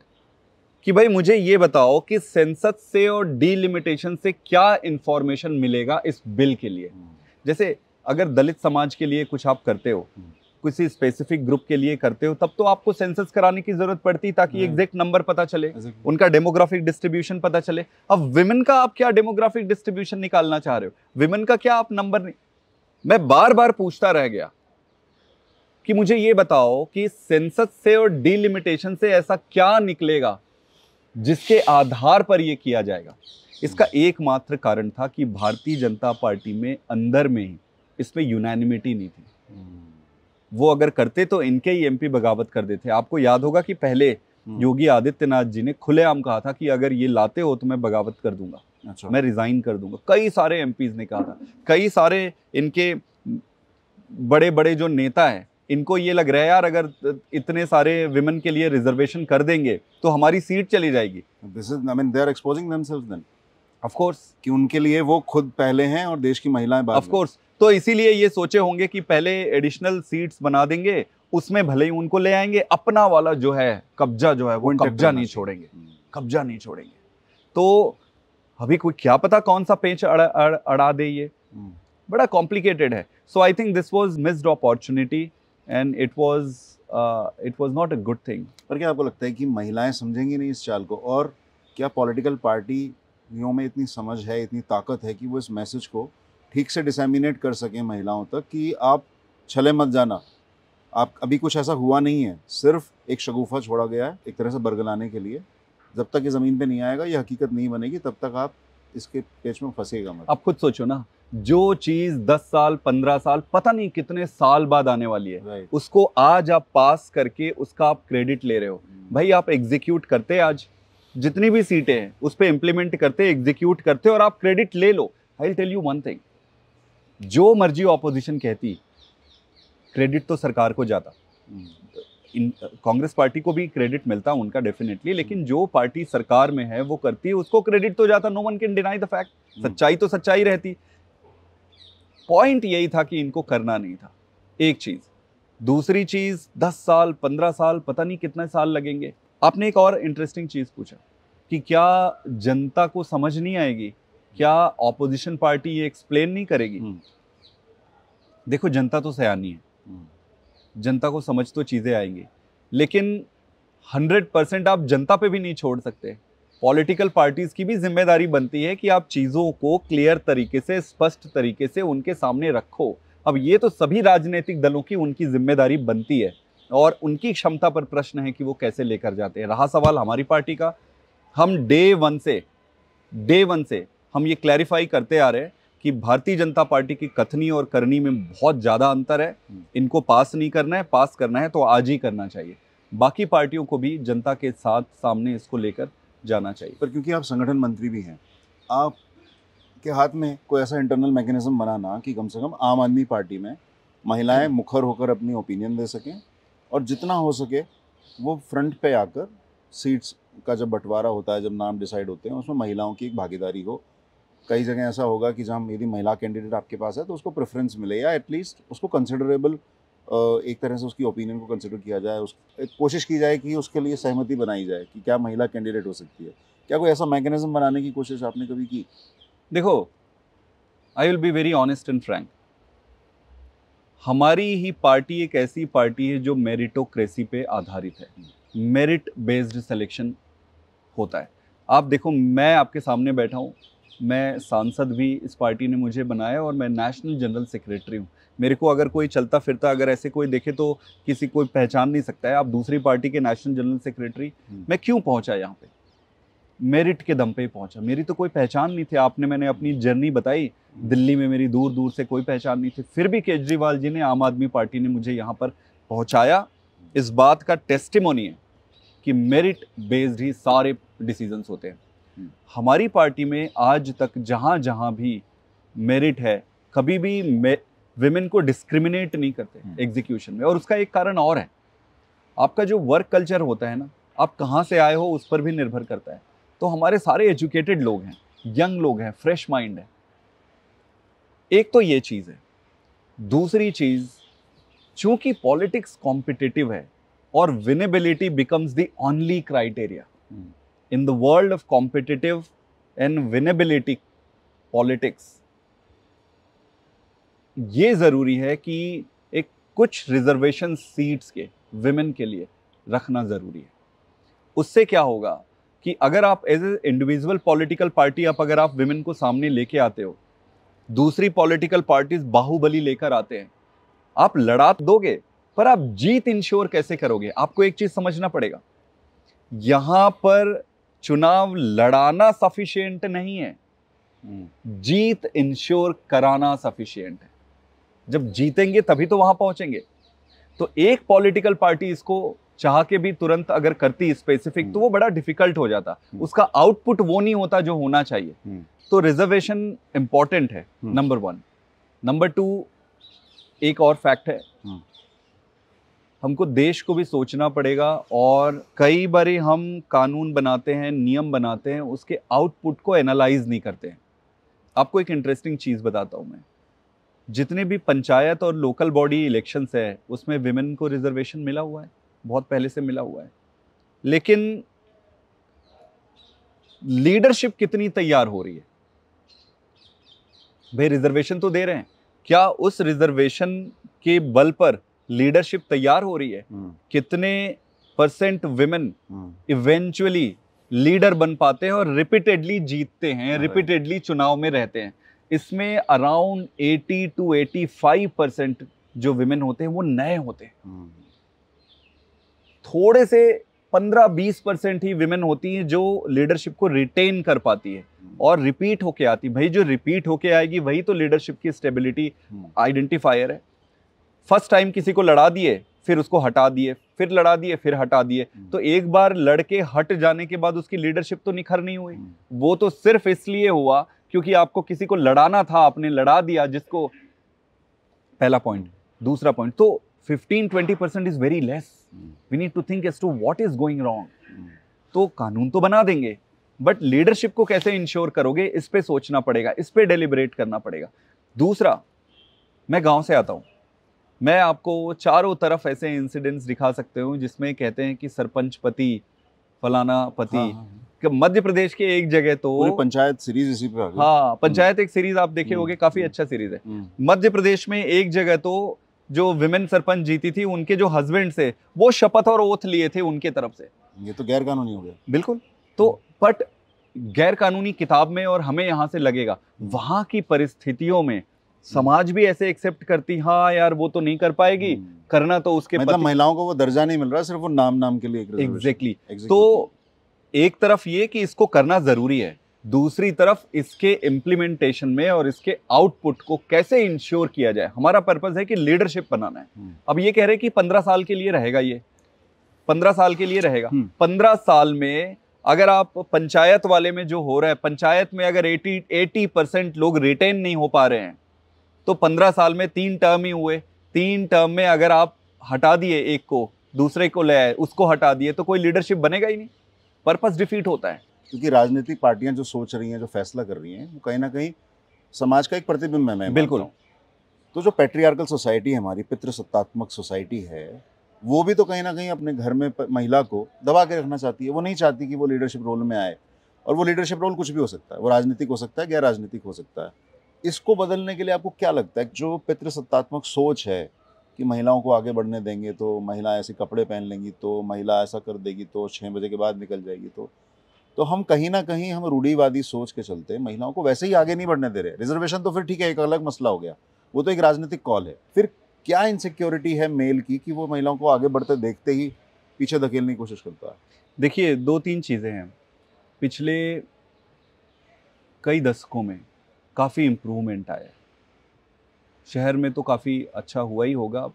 कि भाई मुझे ये बताओ कि सेंसस से और डीलिमिटेशन से क्या इन्फॉर्मेशन मिलेगा इस बिल के लिए हम्म। जैसे अगर दलित समाज के लिए कुछ आप करते हो हम्म। किसी स्पेसिफिक ग्रुप के लिए करते हो तब तो आपको सेंसस कराने की जरूरत पड़ती ताकि एग्जैक्ट हम्म। नंबर पता चले उनका डेमोग्राफिक डिस्ट्रीब्यूशन पता चले अब विमेन का आप क्या डेमोग्राफिक डिस्ट्रीब्यूशन निकालना चाह रहे हो विमेन का क्या आप नंबर मैं बार बार पूछता रह गया कि मुझे ये बताओ कि सेंसस से और डीलिमिटेशन से ऐसा क्या निकलेगा जिसके आधार पर यह किया जाएगा इसका एकमात्र कारण था कि भारतीय जनता पार्टी में अंदर में ही इसमें यूनानिमिटी नहीं थी हम्म। वो अगर करते तो इनके ही एमपी बगावत कर देते आपको याद होगा कि पहले हम्म। योगी आदित्यनाथ जी ने खुलेआम कहा था कि अगर ये लाते हो तो मैं बगावत कर दूंगा अच्छा। मैं रिजाइन कर दूंगा कई सारे एम ने कहा था कई सारे इनके बड़े बड़े जो नेता हैं इनको ये लग रहा है यार अगर इतने सारे विमेन के लिए रिजर्वेशन कर देंगे तो हमारी सीट चली जाएगी this is I mean they are exposing themselves then of course कि उनके लिए वो खुद पहले हैं और देश की महिलाएं ऑफ कोर्स तो इसीलिए ये सोचे होंगे कि पहले एडिशनल सीट्स बना देंगे उसमें भले ही उनको ले आएंगे अपना वाला जो है कब्जा जो है वो कब्जा नहीं छोड़ेंगे hmm. कब्जा नहीं छोड़ेंगे तो अभी कोई क्या पता कौन सा पेच अड़ा अड़ा दे ये hmm. बड़ा कॉम्प्लिकेटेड है so I think this was missed opportunity and it was it was not a good thing पर क्या आपको लगता है कि महिलाएं समझेंगी नहीं इस चाल को और क्या पॉलिटिकल पार्टियों में इतनी समझ है इतनी ताकत है कि वो इस मैसेज को ठीक से डिसमिनेट कर सकें महिलाओं तक कि आप छले मत जाना आप अभी कुछ ऐसा हुआ नहीं है सिर्फ एक शगुफा छोड़ा गया है एक तरह से बरगलाने के लिए जब तक ये ज़मीन पे नहीं आएगा ये हकीकत नहीं बनेगी तब तक आप इसके पेच में फंसेगा मत आप खुद सोचो ना जो चीज 10 साल 15 साल पता नहीं कितने साल बाद आने वाली है right. उसको आज आप पास करके उसका आप क्रेडिट ले रहे हो hmm. भाई आप एग्जीक्यूट करते आज जितनी भी सीटें हैं उस पर इम्प्लीमेंट करते एग्जीक्यूट करते और आप क्रेडिट ले लो I tell you one thing जो मर्जी ऑपोजिशन कहती क्रेडिट तो सरकार को जाता hmm. कांग्रेस पार्टी को भी क्रेडिट मिलता उनका डेफिनेटली लेकिन hmm. जो पार्टी सरकार में है वो करती है उसको क्रेडिट तो जाता no one can deny the fact सच्चाई तो सच्चाई रहती पॉइंट यही था कि इनको करना नहीं था एक चीज़ दूसरी चीज़ दस साल पंद्रह साल पता नहीं कितने साल लगेंगे आपने एक और इंटरेस्टिंग चीज़ पूछा कि क्या जनता को समझ नहीं आएगी क्या ऑपोजिशन पार्टी ये एक्सप्लेन नहीं करेगी हम्म। देखो जनता तो सयानी है हम्म। जनता को समझ तो चीज़ें आएंगी लेकिन हंड्रेड परसेंट आप जनता पे भी नहीं छोड़ सकते पॉलिटिकल पार्टीज़ की भी जिम्मेदारी बनती है कि आप चीज़ों को क्लियर तरीके से स्पष्ट तरीके से उनके सामने रखो अब ये तो सभी राजनीतिक दलों की उनकी जिम्मेदारी बनती है और उनकी क्षमता पर प्रश्न है कि वो कैसे लेकर जाते हैं रहा सवाल हमारी पार्टी का हम डे वन से डे वन से हम ये क्लैरिफाई करते आ रहे हैं कि भारतीय जनता पार्टी की कथनी और करनी में बहुत ज़्यादा अंतर है इनको पास नहीं करना है पास करना है तो आज ही करना चाहिए बाकी पार्टियों को भी जनता के साथ सामने इसको लेकर जाना चाहिए पर क्योंकि आप संगठन मंत्री भी हैं आप के हाथ में कोई ऐसा इंटरनल मैकेनिज्म बनाना कि कम से कम आम आदमी पार्टी में महिलाएं मुखर होकर अपनी ओपिनियन दे सकें और जितना हो सके वो फ्रंट पे आकर सीट्स का जब बंटवारा होता है जब नाम डिसाइड होते हैं उसमें महिलाओं की एक भागीदारी हो कई जगह ऐसा होगा कि जहाँ यदि महिला कैंडिडेट आपके पास है तो उसको प्रेफरेंस मिले या एटलीस्ट उसको कंसिडरेबल एक तरह से उसकी ओपिनियन को कंसिडर किया जाए उस कोशिश की जाए कि उसके लिए सहमति बनाई जाए कि क्या महिला कैंडिडेट हो सकती है क्या कोई ऐसा मैकेनिज्म बनाने की कोशिश आपने कभी की देखो I will be very honest and frank हमारी ही पार्टी एक ऐसी पार्टी है जो मेरिटोक्रेसी पे आधारित है मेरिट बेस्ड सिलेक्शन होता है आप देखो मैं आपके सामने बैठा हूँ मैं सांसद भी इस पार्टी ने मुझे बनाया और मैं नेशनल जनरल सेक्रेटरी हूँ मेरे को अगर कोई चलता फिरता अगर ऐसे कोई देखे तो किसी कोई पहचान नहीं सकता है आप दूसरी पार्टी के नेशनल जनरल सेक्रेटरी हम्म। मैं क्यों पहुँचा यहाँ पर मेरिट के दम पे पहुंचा मेरी तो कोई पहचान नहीं थी आपने मैंने अपनी जर्नी बताई दिल्ली में मेरी दूर दूर से कोई पहचान नहीं थी फिर भी केजरीवाल जी ने आम आदमी पार्टी ने मुझे यहाँ पर पहुँचाया इस बात का टेस्टिमोनी है कि मेरिट बेस्ड ही सारे डिसीजंस होते हैं हमारी पार्टी में आज तक जहाँ जहाँ भी मेरिट है कभी भी विमेन को डिस्क्रिमिनेट नहीं करते एग्जीक्यूशन हम्म। में और उसका एक कारण और है आपका जो वर्क कल्चर होता है ना आप कहाँ से आए हो उस पर भी निर्भर करता है तो हमारे सारे एजुकेटेड लोग हैं यंग लोग हैं फ्रेश माइंड है एक तो ये चीज़ है दूसरी चीज़ चूंकि पॉलिटिक्स कॉम्पिटिटिव है और winnability becomes the only criteria in the world of competitive and winnability politics ये ज़रूरी है कि एक कुछ रिजर्वेशन सीट्स के विमेन के लिए रखना ज़रूरी है उससे क्या होगा कि अगर आप as a individual political party आप अगर आप विमेन को सामने लेके आते हो दूसरी पॉलिटिकल पार्टीज बाहुबली लेकर आते हैं आप लड़ा दोगे पर आप जीत इंश्योर कैसे करोगे आपको एक चीज़ समझना पड़ेगा यहां पर चुनाव लड़ाना सफिशियंट नहीं है हम्म। जीत इंश्योर कराना सफिशियंट है जब जीतेंगे तभी तो वहां पहुंचेंगे तो एक पॉलिटिकल पार्टी इसको चाह के भी तुरंत अगर करती स्पेसिफिक हम्म। तो वो बड़ा डिफिकल्ट हो जाता हम्म। उसका आउटपुट वो नहीं होता जो होना चाहिए तो रिजर्वेशन इंपॉर्टेंट है नंबर वन नंबर टू एक और फैक्ट है हमको देश को भी सोचना पड़ेगा और कई बार हम कानून बनाते हैं नियम बनाते हैं उसके आउटपुट को एनालाइज नहीं करते हैं आपको एक इंटरेस्टिंग चीज़ बताता हूँ मैं जितने भी पंचायत और लोकल बॉडी इलेक्शंस है उसमें विमेन को रिजर्वेशन मिला हुआ है बहुत पहले से मिला हुआ है लेकिन लीडरशिप कितनी तैयार हो रही है भाई रिजर्वेशन तो दे रहे हैं क्या उस रिजर्वेशन के बल पर लीडरशिप तैयार हो रही है हम्म। कितने परसेंट विमेन इवेंचुअली लीडर बन पाते हैं और रिपीटेडली जीतते हैं रिपीटेडली चुनाव में रहते हैं इसमें अराउंड 80 टू 85 परसेंट जो विमेन होते हैं वो नए होते हैं हम्म। थोड़े से 15-20 परसेंट ही विमेन होती हैं जो लीडरशिप को रिटेन कर पाती है हम्म। और रिपीट होके आती भाई जो रिपीट होके आएगी वही तो लीडरशिप की स्टेबिलिटी आइडेंटिफायर है फर्स्ट टाइम किसी को लड़ा दिए फिर उसको हटा दिए फिर लड़ा दिए फिर हटा दिए हम्म। तो एक बार लड़के हट जाने के बाद उसकी लीडरशिप तो निखर नहीं हुई हम्म। वो तो सिर्फ इसलिए हुआ क्योंकि आपको किसी को लड़ाना था आपने लड़ा दिया जिसको पहला पॉइंट हम्म। दूसरा पॉइंट तो 15-20 percent is very less we need to think as to what is going wrong तो कानून तो बना देंगे बट लीडरशिप को कैसे इंश्योर करोगे इस पर सोचना पड़ेगा इस पर डेलीबरेट करना पड़ेगा दूसरा मैं गाँव से आता हूँ मैं आपको चारों तरफ ऐसे इंसिडेंट्स दिखा सकते हूँ जिसमें कहते हैं कि सरपंच पति फलाना पति हाँ, हाँ, हाँ। मध्य प्रदेश के एक जगह तो पंचायत सीरीज इसी पे हाँ हम्म। पंचायत एक सीरीज आप देखे हम्म, होंगे काफी हम्म, अच्छा सीरीज है मध्य प्रदेश में एक जगह तो जो विमेन सरपंच जीती थी उनके जो हस्बैंड से वो शपथ और ओथ लिए थे उनके तरफ से ये तो गैर कानूनी हो गया बिल्कुल तो बट गैर कानूनी किताब में और हमें यहाँ से लगेगा वहां की परिस्थितियों में समाज भी ऐसे एक्सेप्ट करती हाँ यार वो तो नहीं कर पाएगी हम्म। करना तो उसके मतलब महिलाओं को वो दर्जा नहीं मिल रहा सिर्फ वो नाम नाम के लिए एग्जैक्टली तो एक तरफ ये कि इसको करना ज़रूरी है दूसरी तरफ इसके इम्प्लीमेंटेशन में और इसके आउटपुट को कैसे इंश्योर किया जाए हमारा पर्पज़ है कि लीडरशिप बनाना है हम्म। अब ये कह रहे हैं कि पंद्रह साल के लिए रहेगा ये पंद्रह साल के लिए रहेगा हम्म। पंद्रह साल में अगर आप पंचायत वाले में जो हो रहा है पंचायत में अगर एटी एटी परसेंट लोग रिटेन नहीं हो पा रहे हैं तो पंद्रह साल में तीन टर्म ही हुए तीन टर्म में अगर आप हटा दिए एक को दूसरे को ले आए उसको हटा दिए तो कोई लीडरशिप बनेगा ही नहीं पर्पस डिफीट होता है क्योंकि राजनीतिक पार्टियां जो सोच रही हैं जो फैसला कर रही हैं वो कहीं ना कहीं समाज का एक प्रतिबिंब है मैं बिल्कुल तो जो पेट्रियार्कल सोसाइटी है हमारी पितृसत्तात्मक सोसाइटी है वो भी तो कहीं ना कहीं अपने घर में महिला को दबा के रखना चाहती है वो नहीं चाहती कि वो लीडरशिप रोल में आए और वो लीडरशिप रोल कुछ भी हो सकता है वो राजनीतिक हो सकता है गैर राजनीतिक हो सकता है इसको बदलने के लिए आपको क्या लगता है जो पितृसत्तात्मक सोच है कि महिलाओं को आगे बढ़ने देंगे तो महिला ऐसे कपड़े पहन लेंगी तो महिला ऐसा कर देगी तो छः बजे के बाद निकल जाएगी तो तो हम कहीं ना कहीं हम रूढ़ीवादी सोच के चलते महिलाओं को वैसे ही आगे नहीं बढ़ने दे रहे रिजर्वेशन तो फिर ठीक है एक अलग मसला हो गया वो तो एक राजनीतिक कॉल है फिर क्या इनसिक्योरिटी है मेल की कि वो महिलाओं को आगे बढ़ते देखते ही पीछे धकेलने की कोशिश करता है देखिए दो तीन चीज़ें हैं पिछले कई दशकों में काफ़ी इम्प्रूवमेंट आया शहर में तो काफ़ी अच्छा हुआ ही होगा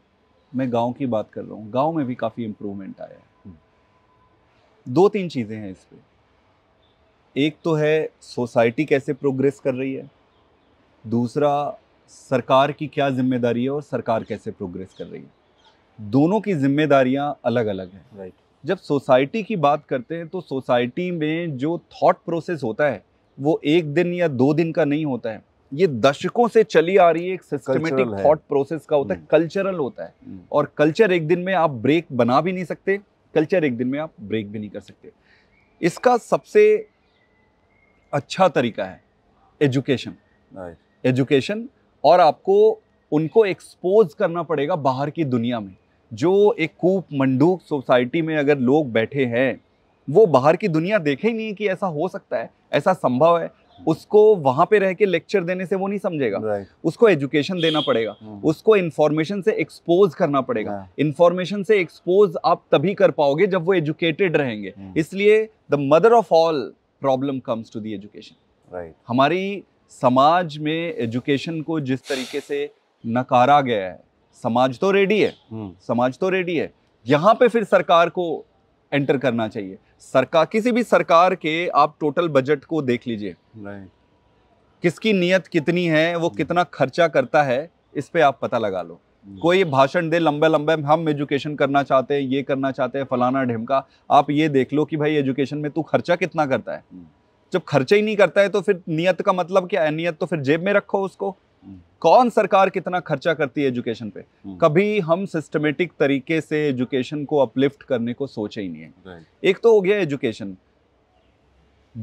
मैं गांव की बात कर रहा हूँ गांव में भी काफ़ी इम्प्रूवमेंट आया है हम्म। दो तीन चीज़ें हैं इस पर एक तो है सोसाइटी कैसे प्रोग्रेस कर रही है दूसरा सरकार की क्या जिम्मेदारी है और सरकार कैसे प्रोग्रेस कर रही है दोनों की जिम्मेदारियाँ अलग अलग हैं राइट right. जब सोसाइटी की बात करते हैं तो सोसाइटी में जो थॉट प्रोसेस होता है वो एक दिन या दो दिन का नहीं होता है ये दशकों से चली आ रही है एक सिस्टमेटिक थॉट प्रोसेस का होता है कल्चरल हम्म। होता है हम्म। और कल्चर एक दिन में आप ब्रेक बना भी नहीं सकते कल्चर एक दिन में आप ब्रेक भी नहीं कर सकते इसका सबसे अच्छा तरीका है एजुकेशन एजुकेशन और आपको उनको एक्सपोज करना पड़ेगा बाहर की दुनिया में जो एक कूप मंडूक सोसाइटी में अगर लोग बैठे हैं वो बाहर की दुनिया देखे ही नहीं कि ऐसा हो सकता है ऐसा संभव है उसको वहां पे रह के लेक्चर देने से वो नहीं समझेगा उसको एजुकेशन देना पड़ेगा हम्म। उसको इन्फॉर्मेशन से एक्सपोज करना पड़ेगा इन्फॉर्मेशन से एक्सपोज आप तभी कर पाओगे जब वो एजुकेटेड रहेंगे हम्म। इसलिए the mother of all problem comes to the education right हमारी समाज में एजुकेशन को जिस तरीके से नकारा गया है समाज तो रेडी है हम्म। समाज तो रेडी है यहाँ पे फिर सरकार को एंटर करना चाहिए सरकार किसी भी सरकार के आप टोटल बजट को देख लीजिए किसकी नियत कितनी है वो hmm. कितना खर्चा करता है इस पर आप पता लगा लो hmm. कोई भाषण दे लंबे लंबे हम एजुकेशन करना चाहते हैं ये करना चाहते हैं फलाना ढिमका आप ये देख लो कि भाई एजुकेशन में तू खर्चा कितना करता है hmm. जब खर्चा ही नहीं करता है तो फिर नियत का मतलब क्या है नियत तो फिर जेब में रखो उसको कौन सरकार कितना खर्चा करती है एजुकेशन पे हम्म। कभी हम सिस्टमेटिक तरीके से एजुकेशन को अपलिफ्ट करने को सोचे ही नहीं है एक तो हो गया एजुकेशन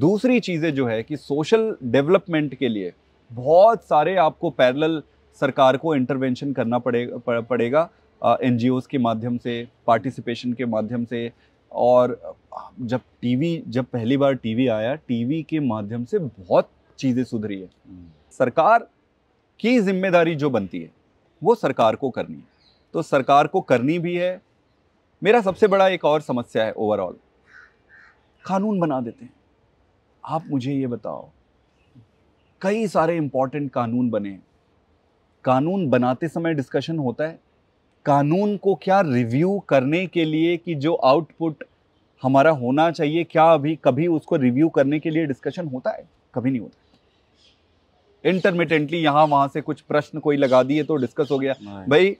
दूसरी चीज़ें जो है कि सोशल डेवलपमेंट के लिए बहुत सारे आपको पैरेलल सरकार को इंटरवेंशन करना पड़ेगा पड़ेगा एन के माध्यम से पार्टिसिपेशन के माध्यम से और जब टीवी जब पहली बार टीवी आया टीवी के माध्यम से बहुत चीज़ें सुधरी है हम्म। सरकार की जिम्मेदारी जो बनती है वो सरकार को करनी है तो सरकार को करनी भी है मेरा सबसे बड़ा एक और समस्या है ओवरऑल कानून बना देते हैं आप मुझे ये बताओ कई सारे इम्पॉर्टेंट कानून बने हैं कानून बनाते समय डिस्कशन होता है कानून को क्या रिव्यू करने के लिए कि जो आउटपुट हमारा होना चाहिए क्या अभी कभी उसको रिव्यू करने के लिए डिस्कशन होता है कभी नहीं होता इंटरमीडियंटली यहाँ वहाँ से कुछ प्रश्न कोई लगा दिए तो डिस्कस हो गया भाई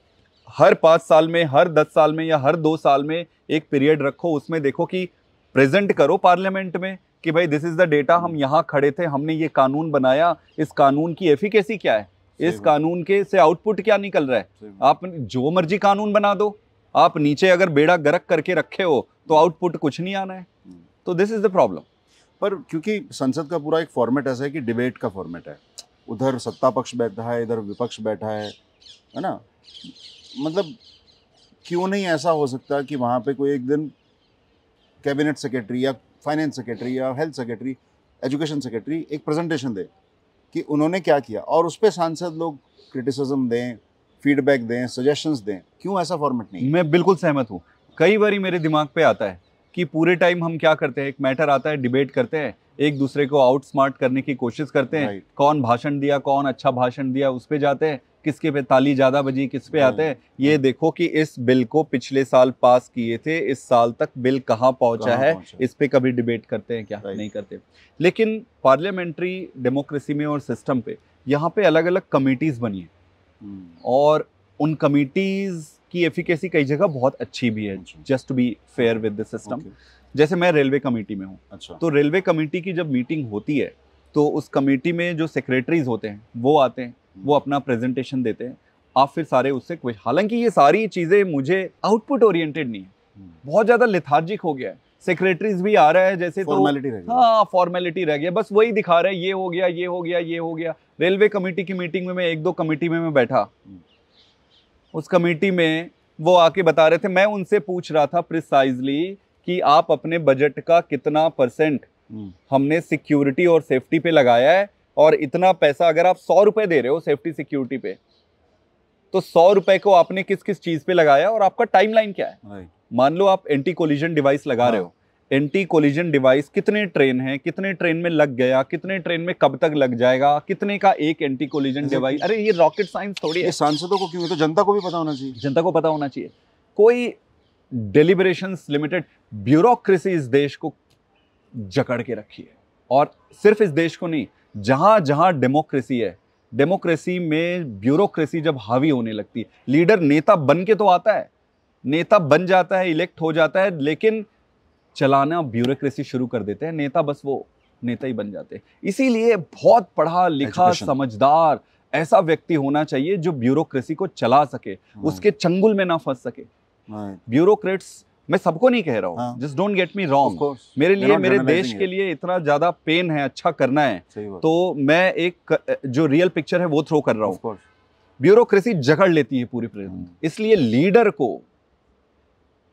हर पाँच साल में हर दस साल में या हर दो साल में एक पीरियड रखो उसमें देखो कि प्रेजेंट करो पार्लियामेंट में कि भाई दिस इज़ द डेटा हम यहाँ खड़े थे हमने ये कानून बनाया इस कानून की एफिकेसी क्या है इस कानून के से आउटपुट क्या निकल रहा है आप जो मर्जी कानून बना दो आप नीचे अगर बेड़ा गरक करके रखे हो तो आउटपुट कुछ नहीं आना है हम्म। तो दिस इज़ द प्रॉब्लम पर क्योंकि संसद का पूरा एक फॉर्मेट ऐसा है कि डिबेट का फॉर्मेट है उधर सत्ता पक्ष बैठा है इधर विपक्ष बैठा है है ना मतलब क्यों नहीं ऐसा हो सकता कि वहाँ पे कोई एक दिन कैबिनेट सेक्रेटरी या फाइनेंस सेक्रेटरी या हेल्थ सेक्रेटरी एजुकेशन सेक्रेटरी एक प्रेजेंटेशन दे कि उन्होंने क्या किया और उस पर सांसद लोग क्रिटिसिज्म दें फीडबैक दें सजेशंस दें क्यों ऐसा फॉर्मेट नहीं मैं बिल्कुल सहमत हूँ कई बार मेरे दिमाग पे आता है कि पूरे टाइम हम क्या करते हैं एक मैटर आता है डिबेट करते हैं एक दूसरे को आउट स्मार्ट करने की कोशिश करते हैं right. कौन भाषण दिया कौन अच्छा भाषण दिया उस पर जाते हैं किसके पे ताली ज़्यादा बजी किस पे आते हैं ये देखो कि इस बिल को पिछले साल पास किए थे इस साल तक बिल कहाँ पहुंचा है इस पे कभी डिबेट करते हैं क्या नहीं करते लेकिन पार्लियामेंट्री डेमोक्रेसी में और सिस्टम पे यहाँ पे अलग अलग कमेटीज़ बनी है हम्म। और उन कमेटीज़ की एफिकेसी कई जगह बहुत अच्छी भी है just to be fair with the system जैसे मैं रेलवे कमेटी में हूँ अच्छा तो रेलवे कमेटी की जब मीटिंग होती है तो उस कमेटी में जो सेक्रेटरीज होते हैं वो आते हैं हम्म। वो अपना प्रेजेंटेशन देते हैं आप फिर सारे उससे क्वेश्चन हालांकि ये सारी चीज़ें मुझे आउटपुट ओरिएंटेड नहीं है हम्म। बहुत ज़्यादा लिथार्जिक हो गया है सेक्रेटरीज भी आ रहा है जैसे फॉर्मेलिटी तो, हाँ फॉर्मेलिटी रह गया बस वही दिखा रहा है ये हो गया ये हो गया ये हो गया रेलवे कमेटी की मीटिंग में मैं एक दो कमेटी में मैं बैठा हम्म। उस कमेटी में वो आके बता रहे थे मैं उनसे पूछ रहा था प्रिसाइजली कि आप अपने बजट का कितना परसेंट हम्म। हमने सिक्योरिटी और सेफ्टी पे लगाया है और इतना पैसा अगर आप सौ रुपये दे रहे हो सेफ्टी सिक्योरिटी पे तो सौ रुपए को आपने किस किस चीज़ पे लगाया और आपका टाइमलाइन क्या है मान लो आप एंटी कोलिजन डिवाइस लगा रहे हो एंटी कोलिजन डिवाइस कितने ट्रेन हैं कितने ट्रेन में लग गया कितने ट्रेन में कब तक लग जाएगा कितने का एक एंटी कोलिजन डिवाइस अरे ये रॉकेट साइंस थोड़ी है सांसदों को क्यों तो जनता को भी पता होना चाहिए जनता को पता होना चाहिए कोई डेलिबरेशन लिमिटेड ब्यूरोक्रेसी इस देश को जकड़ के रखी है और सिर्फ इस देश को नहीं जहाँ जहाँ डेमोक्रेसी है डेमोक्रेसी में ब्यूरोक्रेसी जब हावी होने लगती है लीडर नेता बन के तो आता है नेता बन जाता है इलेक्ट हो जाता है लेकिन चलाना ब्यूरोक्रेसी शुरू कर देते हैं नेता बस वो नेता ही बन जाते हैं इसीलिए बहुत पढ़ा लिखा समझदार ऐसा व्यक्ति होना चाहिए जो ब्यूरोक्रेसी को चला सके हाँ। उसके चंगुल में ना फंस सके हाँ। ब्यूरोक्रेट्स मैं सबको नहीं कह रहा हूँ just don't get me wrong मेरे लिए मेरे देश के लिए इतना ज्यादा पेन है अच्छा करना है तो मैं एक जो रियल पिक्चर है वो थ्रो कर रहा हूँ ब्यूरोक्रेसी जगड़ लेती है पूरी प्रेजेंट हाँ। इसलिए लीडर को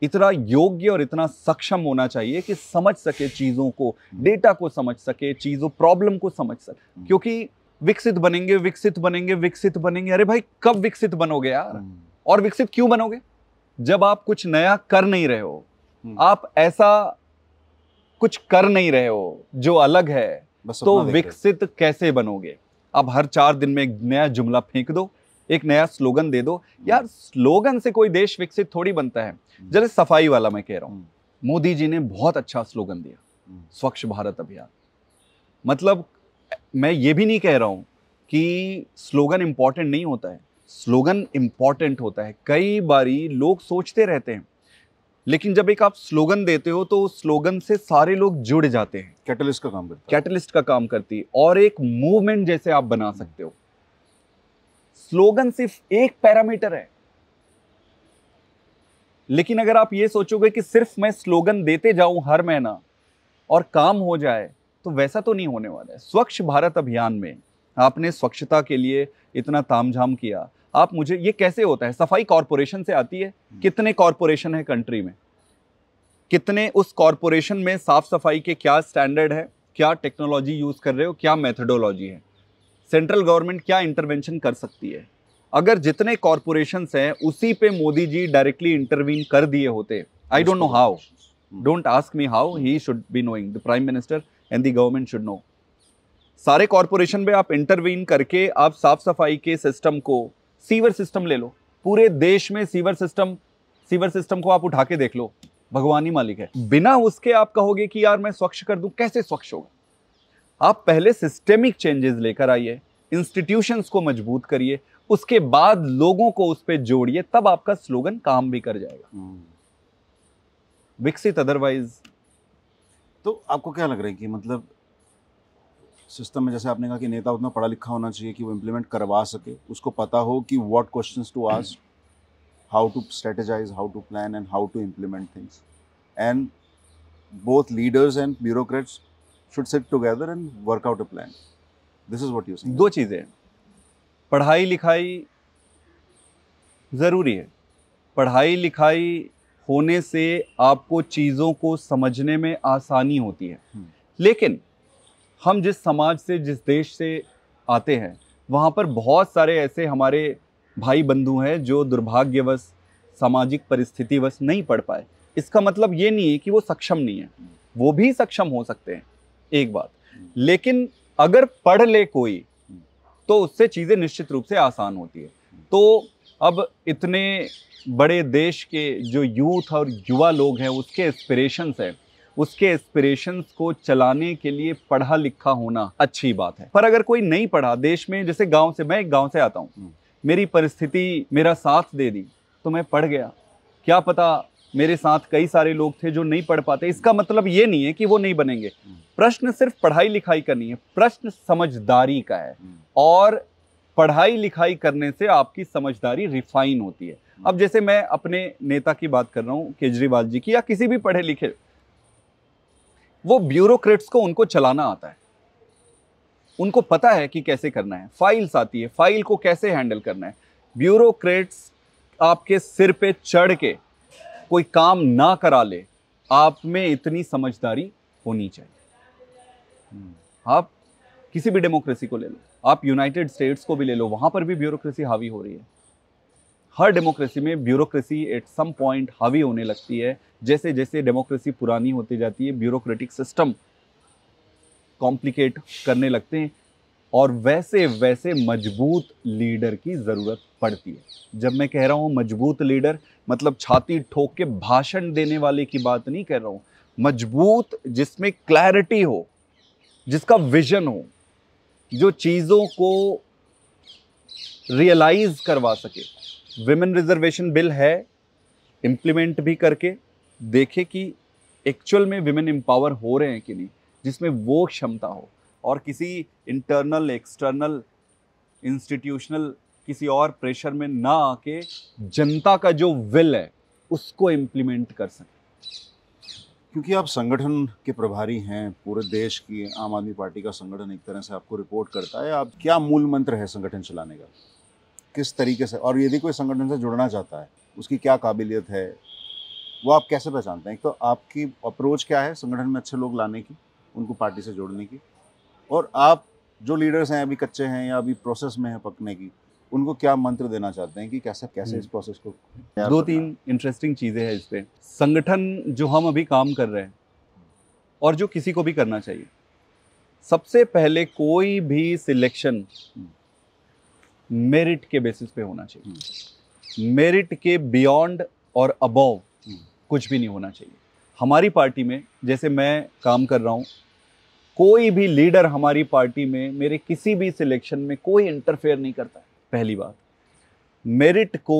इतना योग्य और इतना सक्षम होना चाहिए कि समझ सके चीज़ों को डेटा हाँ। को समझ सके चीज़ों प्रॉब्लम को समझ सके हाँ। क्योंकि विकसित बनेंगे विकसित बनेंगे विकसित बनेंगे अरे भाई कब विकसित बनोगे यार और विकसित क्यों बनोगे जब आप कुछ नया कर नहीं रहे हो हम्म। आप ऐसा कुछ कर नहीं रहे हो जो अलग है तो विकसित कैसे बनोगे आप हर चार दिन में एक नया जुमला फेंक दो एक नया स्लोगन दे दो हम्म। यार स्लोगन से कोई देश विकसित थोड़ी बनता है हम्म। जैसे सफाई वाला मैं कह रहा हूँ मोदी जी ने बहुत अच्छा स्लोगन दिया स्वच्छ भारत अभियान मतलब मैं ये भी नहीं कह रहा हूँ कि स्लोगन इंपॉर्टेंट नहीं होता है स्लोगन इम्पॉर्टेंट होता है कई बारी लोग सोचते रहते हैं लेकिन जब एक आप स्लोगन देते हो तो उस स्लोगन से सारे लोग जुड़ जाते हैं कैटलिस्ट का काम करता कैटलिस्ट का काम करती है और एक मूवमेंट जैसे आप बना सकते हो स्लोगन सिर्फ एक पैरामीटर है लेकिन अगर आप ये सोचोगे कि सिर्फ मैं स्लोगन देते जाऊं हर महीना और काम हो जाए तो वैसा तो नहीं होने वाला है स्वच्छ भारत अभियान में आपने स्वच्छता के लिए इतना तामझाम किया आप मुझे ये कैसे होता है सफाई कॉरपोरेशन से आती है हम्म। कितने कॉरपोरेशन है कंट्री में कितने उस कॉरपोरेशन में साफ सफाई के क्या स्टैंडर्ड है क्या टेक्नोलॉजी यूज़ कर रहे हो क्या मेथडोलॉजी है सेंट्रल गवर्नमेंट क्या इंटरवेंशन कर सकती है अगर जितने कॉरपोरेशन हैं उसी पे मोदी जी डायरेक्टली इंटरवीन कर दिए होते I don't know how don't ask me how he should be knowing the prime minister and the government should know सारे कॉरपोरेशन में आप इंटरवीन करके आप साफ सफाई के सिस्टम को सीवर सिस्टम ले लो पूरे देश में सीवर सिस्टम सीवर सिस्टम को आप उठा के देख लो भगवानी मालिक है बिना उसके आप कहोगे कि यार मैं स्वच्छ कर दूं कैसे स्वच्छ होगा आप पहले सिस्टेमिक चेंजेस लेकर आइए इंस्टीट्यूशंस को मजबूत करिए उसके बाद लोगों को उस पर जोड़िए तब आपका स्लोगन काम भी कर जाएगा हम्म। विकसित अदरवाइज तो आपको क्या लग रहा है कि मतलब सिस्टम में जैसे आपने कहा कि नेता उतना पढ़ा लिखा होना चाहिए कि वो इम्प्लीमेंट करवा सके उसको पता हो कि what question to ask how to strategize how to plan and how to implement things and both leaders and bureaucrats should set together and work out out plan this is what you दो चीज़ें पढ़ाई लिखाई ज़रूरी है पढ़ाई लिखाई होने से आपको चीज़ों को समझने में आसानी होती है हम्म। लेकिन हम जिस समाज से जिस देश से आते हैं वहाँ पर बहुत सारे ऐसे हमारे भाई बंधु हैं जो दुर्भाग्यवश सामाजिक परिस्थितिवश नहीं पढ़ पाए इसका मतलब ये नहीं है कि वो सक्षम नहीं है वो भी सक्षम हो सकते हैं एक बात लेकिन अगर पढ़ ले कोई तो उससे चीज़ें निश्चित रूप से आसान होती है तो अब इतने बड़े देश के जो यूथ और युवा लोग हैं उसके एस्पिरेशंस हैं उसके एस्पिरेशन को चलाने के लिए पढ़ा लिखा होना अच्छी बात है पर अगर कोई नहीं पढ़ा देश में जैसे गाँव से मैं एक गाँव से आता हूँ हम्म। मेरी परिस्थिति मेरा साथ दे दी तो मैं पढ़ गया क्या पता मेरे साथ कई सारे लोग थे जो नहीं पढ़ पाते इसका मतलब ये नहीं है कि वो नहीं बनेंगे हम्म। प्रश्न सिर्फ पढ़ाई लिखाई का नहीं है प्रश्न समझदारी का है हम्म। और पढ़ाई लिखाई करने से आपकी समझदारी रिफाइन होती है अब जैसे मैं अपने नेता की बात कर रहा हूँ केजरीवाल जी की या किसी भी पढ़े लिखे वो ब्यूरोक्रेट्स को उनको चलाना आता है उनको पता है कि कैसे करना है फाइल्स आती है फाइल को कैसे हैंडल करना है ब्यूरोक्रेट्स आपके सिर पे चढ़ के कोई काम ना करा ले आप में इतनी समझदारी होनी चाहिए हम्म, आप किसी भी डेमोक्रेसी को ले लो आप यूनाइटेड स्टेट्स को भी ले लो वहां पर भी ब्यूरोक्रेसी हावी हो रही है हर डेमोक्रेसी में ब्यूरोक्रेसी एट सम पॉइंट हावी होने लगती है जैसे जैसे डेमोक्रेसी पुरानी होती जाती है ब्यूरोक्रेटिक सिस्टम कॉम्प्लिकेट करने लगते हैं और वैसे वैसे मजबूत लीडर की ज़रूरत पड़ती है जब मैं कह रहा हूँ मजबूत लीडर मतलब छाती ठोक के भाषण देने वाले की बात नहीं कह रहा हूँ मजबूत जिसमें क्लैरिटी हो जिसका विजन हो जो चीज़ों को रियलाइज़ करवा सके विमेन रिजर्वेशन बिल है इम्प्लीमेंट भी करके देखें कि एक्चुअल में विमेन एम्पावर हो रहे हैं कि नहीं जिसमें वो क्षमता हो और किसी इंटरनल एक्सटर्नल इंस्टीट्यूशनल किसी और प्रेशर में ना आके जनता का जो विल है उसको इम्प्लीमेंट कर सकें क्योंकि आप संगठन के प्रभारी हैं पूरे देश की आम आदमी पार्टी का संगठन एक तरह से आपको रिपोर्ट करता है आप क्या मूल मंत्र है संगठन चलाने का किस तरीके से और यदि कोई संगठन से जुड़ना चाहता है उसकी क्या काबिलियत है वो आप कैसे पहचानते हैं एक तो आपकी अप्रोच क्या है संगठन में अच्छे लोग लाने की उनको पार्टी से जोड़ने की और आप जो लीडर्स हैं अभी कच्चे हैं या अभी प्रोसेस में हैं पकने की उनको क्या मंत्र देना चाहते हैं कि कैसे कैसे इस प्रोसेस हम्म। को दो तीन इंटरेस्टिंग चीज़ें हैं इस पर संगठन जो हम अभी काम कर रहे हैं और जो किसी को भी करना चाहिए सबसे पहले कोई भी सिलेक्शन मेरिट के बेसिस पे होना चाहिए मेरिट के बियॉन्ड और अबव कुछ भी नहीं होना चाहिए हमारी पार्टी में जैसे मैं काम कर रहा हूँ कोई भी लीडर हमारी पार्टी में मेरे किसी भी सिलेक्शन में कोई इंटरफेयर नहीं करता पहली बात मेरिट को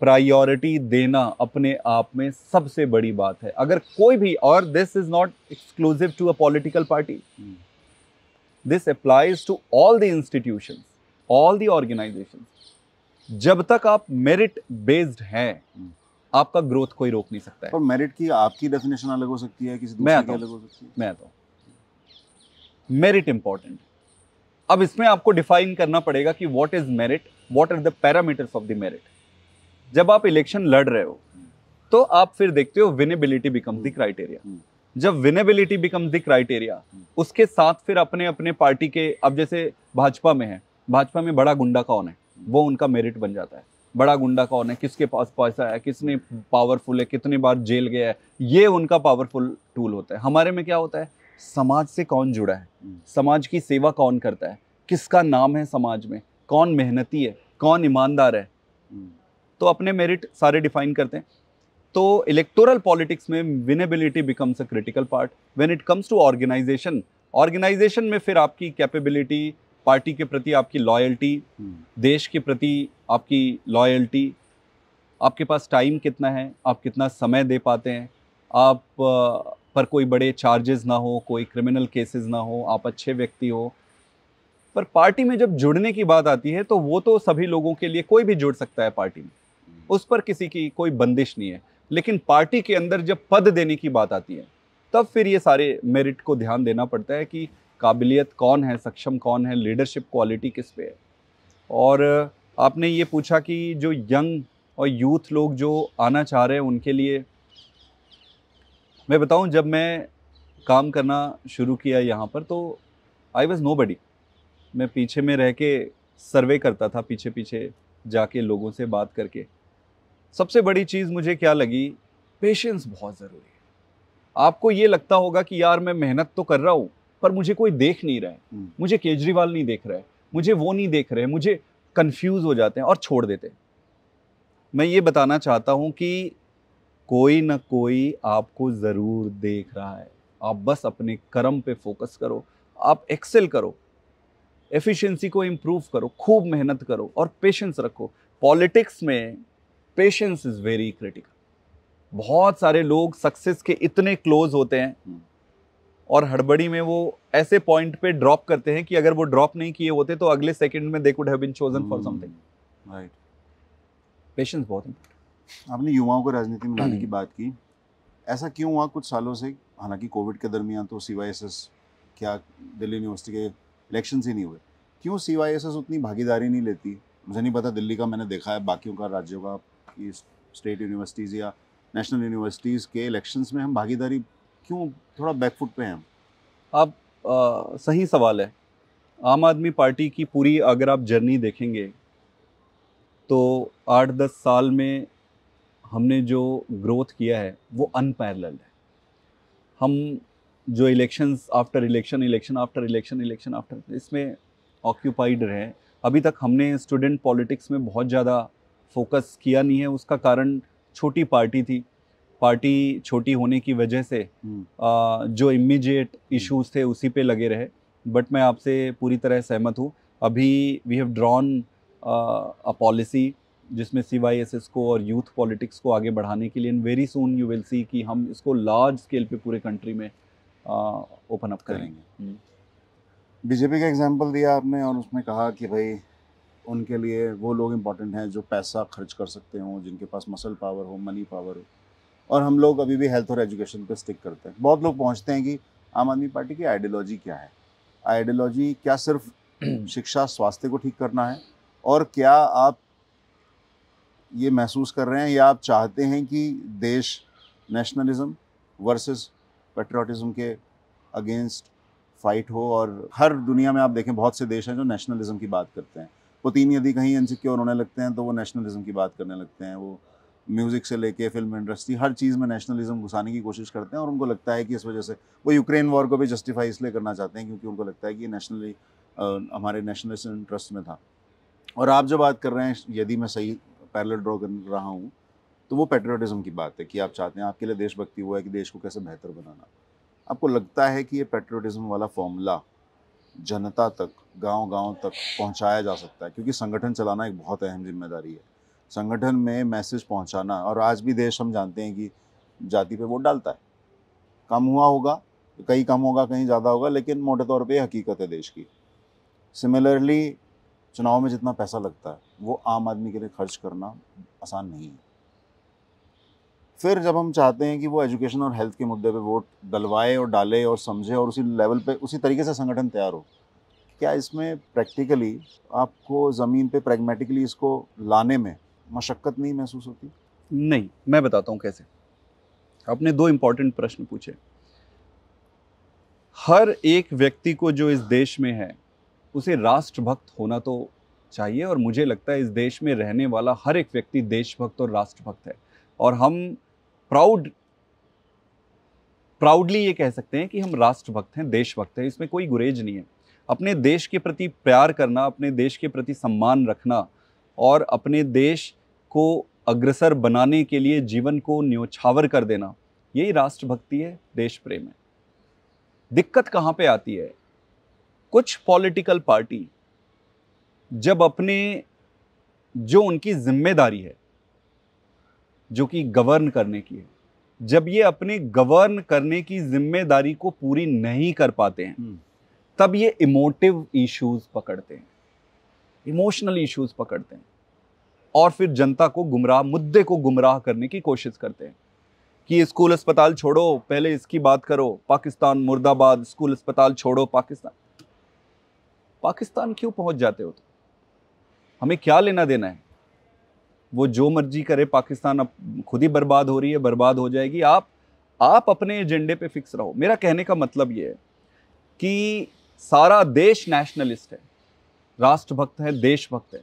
प्रायोरिटी देना अपने आप में सबसे बड़ी बात है अगर कोई भी और this is not exclusive to a political party this applies to all the institution all the organisation जब तक आप मेरिट बेस्ड हैं आपका ग्रोथ कोई रोक नहीं सकता है पर मेरिट की आपकी डेफिनेशन अलग हो सकती है किसी दूसरे की अलग हो सकती है मैं आता मेरिट इंपॉर्टेंट अब इसमें आपको डिफाइन करना पड़ेगा कि what is merit what are the parameters of the merit जब आप इलेक्शन लड़ रहे हो तो आप फिर देखते हो विनेबिलिटी बिकम द क्राइटेरिया जब विनेबिलिटी बिकम द क्राइटेरिया उसके साथ फिर अपने अपने पार्टी के अब जैसे भाजपा में है भाजपा में बड़ा गुंडा कौन है वो उनका मेरिट बन जाता है बड़ा गुंडा कौन है किसके पास पैसा है किसने पावरफुल है कितनी बार जेल गया है ये उनका पावरफुल टूल होता है हमारे में क्या होता है समाज से कौन जुड़ा है समाज की सेवा कौन करता है किसका नाम है समाज में कौन मेहनती है कौन ईमानदार है तो अपने मेरिट सारे डिफाइन करते हैं तो इलेक्टोरल पॉलिटिक्स में winnability becomes a critical part when it comes to organisation organisation में फिर आपकी कैपेबिलिटी पार्टी के प्रति आपकी लॉयल्टी हम्म। देश के प्रति आपकी लॉयल्टी आपके पास टाइम कितना है आप कितना समय दे पाते हैं आप पर कोई बड़े चार्जेस ना हो कोई क्रिमिनल केसेस ना हो आप अच्छे व्यक्ति हो पर पार्टी में जब जुड़ने की बात आती है तो वो तो सभी लोगों के लिए कोई भी जुड़ सकता है पार्टी में हम्म। उस पर किसी की कोई बंदिश नहीं है लेकिन पार्टी के अंदर जब पद देने की बात आती है तब फिर ये सारे मेरिट को ध्यान देना पड़ता है कि काबिलियत कौन है सक्षम कौन है लीडरशिप क्वालिटी किस पे है और आपने ये पूछा कि जो यंग और यूथ लोग जो आना चाह रहे हैं उनके लिए मैं बताऊं जब मैं काम करना शुरू किया यहाँ पर तो आई वॉज़ नो बडी मैं पीछे में रह के सर्वे करता था पीछे पीछे जाके लोगों से बात करके सबसे बड़ी चीज़ मुझे क्या लगी पेशेंस बहुत ज़रूरी है आपको ये लगता होगा कि यार मैं मेहनत तो कर रहा हूँ पर मुझे कोई देख नहीं रहा है हम्म। मुझे केजरीवाल नहीं देख रहा है मुझे वो नहीं देख रहे मुझे कंफ्यूज हो जाते हैं और छोड़ देते हैं मैं ये बताना चाहता हूँ कि कोई ना कोई आपको ज़रूर देख रहा है आप बस अपने कर्म पे फोकस करो आप एक्सेल करो एफिशिएंसी को इम्प्रूव करो खूब मेहनत करो और पेशेंस रखो पॉलिटिक्स में पेशेंस इज़ वेरी क्रिटिकल बहुत सारे लोग सक्सेस के इतने क्लोज होते हैं हम्म। और हड़बड़ी में वो ऐसे पॉइंट पे ड्रॉप करते हैं कि अगर वो ड्रॉप नहीं किए होते तो अगले सेकंड में they could have been chosen for something right patience बहुत इंपॉर्टेंट आपने युवाओं को राजनीति में लाने की बात की ऐसा क्यों हुआ कुछ सालों से हालांकि कोविड के दरमियान तो सी वाई एस एस क्या दिल्ली यूनिवर्सिटी के इलेक्शन ही नहीं हुए क्यों सी वाई एस एस उतनी भागीदारी नहीं लेती मुझे नहीं पता दिल्ली का मैंने देखा है बाकियों का राज्यों का स्टेट यूनिवर्सिटीज़ या नेशनल यूनिवर्सिटीज़ के इलेक्शंस में हम भागीदारी क्यों थोड़ा बैकफुट पे हैं आप आ, सही सवाल है आम आदमी पार्टी की पूरी अगर आप जर्नी देखेंगे तो आठ दस साल में हमने जो ग्रोथ किया है वो अनपैरल्ड है हम जो elections after election election after election election after इसमें ऑक्यूपाइड रहे अभी तक हमने स्टूडेंट पॉलिटिक्स में बहुत ज़्यादा फोकस किया नहीं है उसका कारण छोटी पार्टी थी पार्टी छोटी होने की वजह से हम्म। आ, जो इमीडिएट हम्म। इश्यूज थे उसी पे लगे रहे बट मैं आपसे पूरी तरह सहमत हूँ अभी we have drawn a policy जिसमें सी एस एस को और यूथ पॉलिटिक्स को आगे बढ़ाने के लिए and very soon you will see कि हम इसको लार्ज स्केल पे पूरे कंट्री में ओपन अप करेंगे बीजेपी हम्म। का एग्जांपल दिया आपने और उसमें कहा कि भाई उनके लिए वो लोग इम्पॉर्टेंट हैं जो पैसा खर्च कर सकते हों जिनके पास मसल पावर हो मनी पावर हो और हम लोग अभी भी हेल्थ और एजुकेशन पर स्टिक करते हैं बहुत लोग पहुँचते हैं कि आम आदमी पार्टी की आइडियोलॉजी क्या है आइडियोलॉजी क्या सिर्फ शिक्षा स्वास्थ्य को ठीक करना है और क्या आप ये महसूस कर रहे हैं या आप चाहते हैं कि देश नेशनलिज्म वर्सेस पेट्रोटिज्म के अगेंस्ट फाइट हो और हर दुनिया में आप देखें बहुत से देश हैं जो नेशनलिज्म की बात करते हैं पुतिन यदि कहीं इनसिक्योर होने लगते हैं तो वो नेशनलिज्म की बात करने लगते हैं वो म्यूज़िक से लेके फिल्म इंडस्ट्री हर चीज़ में नेशनलिज्म घुसाने की कोशिश करते हैं और उनको लगता है कि इस वजह से वो यूक्रेन वॉर को भी जस्टिफाई इसलिए करना चाहते हैं क्योंकि उनको लगता है कि नेशनली हमारे नेशनलिस्ट इंटरेस्ट में था और आप जो बात कर रहे हैं यदि मैं सही पैरल ड्रॉ कर रहा हूँ तो वो पेट्रियाटिज़म की बात है कि आप चाहते हैं आपके लिए देशभक्ति हुआ है कि देश को कैसे बेहतर बनाना आपको लगता है कि ये पेट्रियाटिज़म वाला फॉर्मूला जनता तक गांव-गांव तक पहुंचाया जा सकता है क्योंकि संगठन चलाना एक बहुत अहम जिम्मेदारी है संगठन में मैसेज पहुंचाना और आज भी देश हम जानते हैं कि जाति पे वोट डालता है कम हुआ होगा कहीं कम होगा कहीं ज़्यादा होगा लेकिन मोटे तौर पे हकीकत है देश की सिमिलरली चुनाव में जितना पैसा लगता है वो आम आदमी के लिए खर्च करना आसान नहीं है फिर जब हम चाहते हैं कि वो एजुकेशन और हेल्थ के मुद्दे पे वोट डलवाए और डाले और समझे और उसी लेवल पे उसी तरीके से संगठन तैयार हो क्या इसमें प्रैक्टिकली आपको ज़मीन पे प्रैग्मेटिकली इसको लाने में मशक्क़त नहीं महसूस होती नहीं मैं बताता हूँ कैसे आपने दो इम्पॉर्टेंट प्रश्न पूछे हर एक व्यक्ति को जो इस देश में है उसे राष्ट्रभक्त होना तो चाहिए और मुझे लगता है इस देश में रहने वाला हर एक व्यक्ति देशभक्त और राष्ट्रभक्त है और हम प्राउड प्राउडली ये कह सकते हैं कि हम राष्ट्रभक्त हैं देशभक्त हैं इसमें कोई गुरेज नहीं है अपने देश के प्रति प्यार करना अपने देश के प्रति सम्मान रखना और अपने देश को अग्रसर बनाने के लिए जीवन को न्योछावर कर देना यही राष्ट्रभक्ति है देश प्रेम है दिक्कत कहाँ पे आती है कुछ पॉलिटिकल पार्टी जब अपने जो उनकी जिम्मेदारी है जो कि गवर्न करने की है जब ये अपने गवर्न करने की जिम्मेदारी को पूरी नहीं कर पाते हैं हम्म। तब ये इमोटिव इश्यूज पकड़ते हैं इमोशनल इश्यूज पकड़ते हैं और फिर जनता को गुमराह मुद्दे को गुमराह करने की कोशिश करते हैं कि स्कूल अस्पताल छोड़ो पहले इसकी बात करो पाकिस्तान मुर्दाबाद स्कूल अस्पताल छोड़ो पाकिस्तान पाकिस्तान क्यों पहुंच जाते हो तो? हमें क्या लेना देना है वो जो मर्जी करे पाकिस्तान अब खुद ही बर्बाद हो रही है बर्बाद हो जाएगी आप आप अपने एजेंडे पे फिक्स रहो मेरा कहने का मतलब ये है कि सारा देश नेशनलिस्ट है राष्ट्रभक्त है देशभक्त है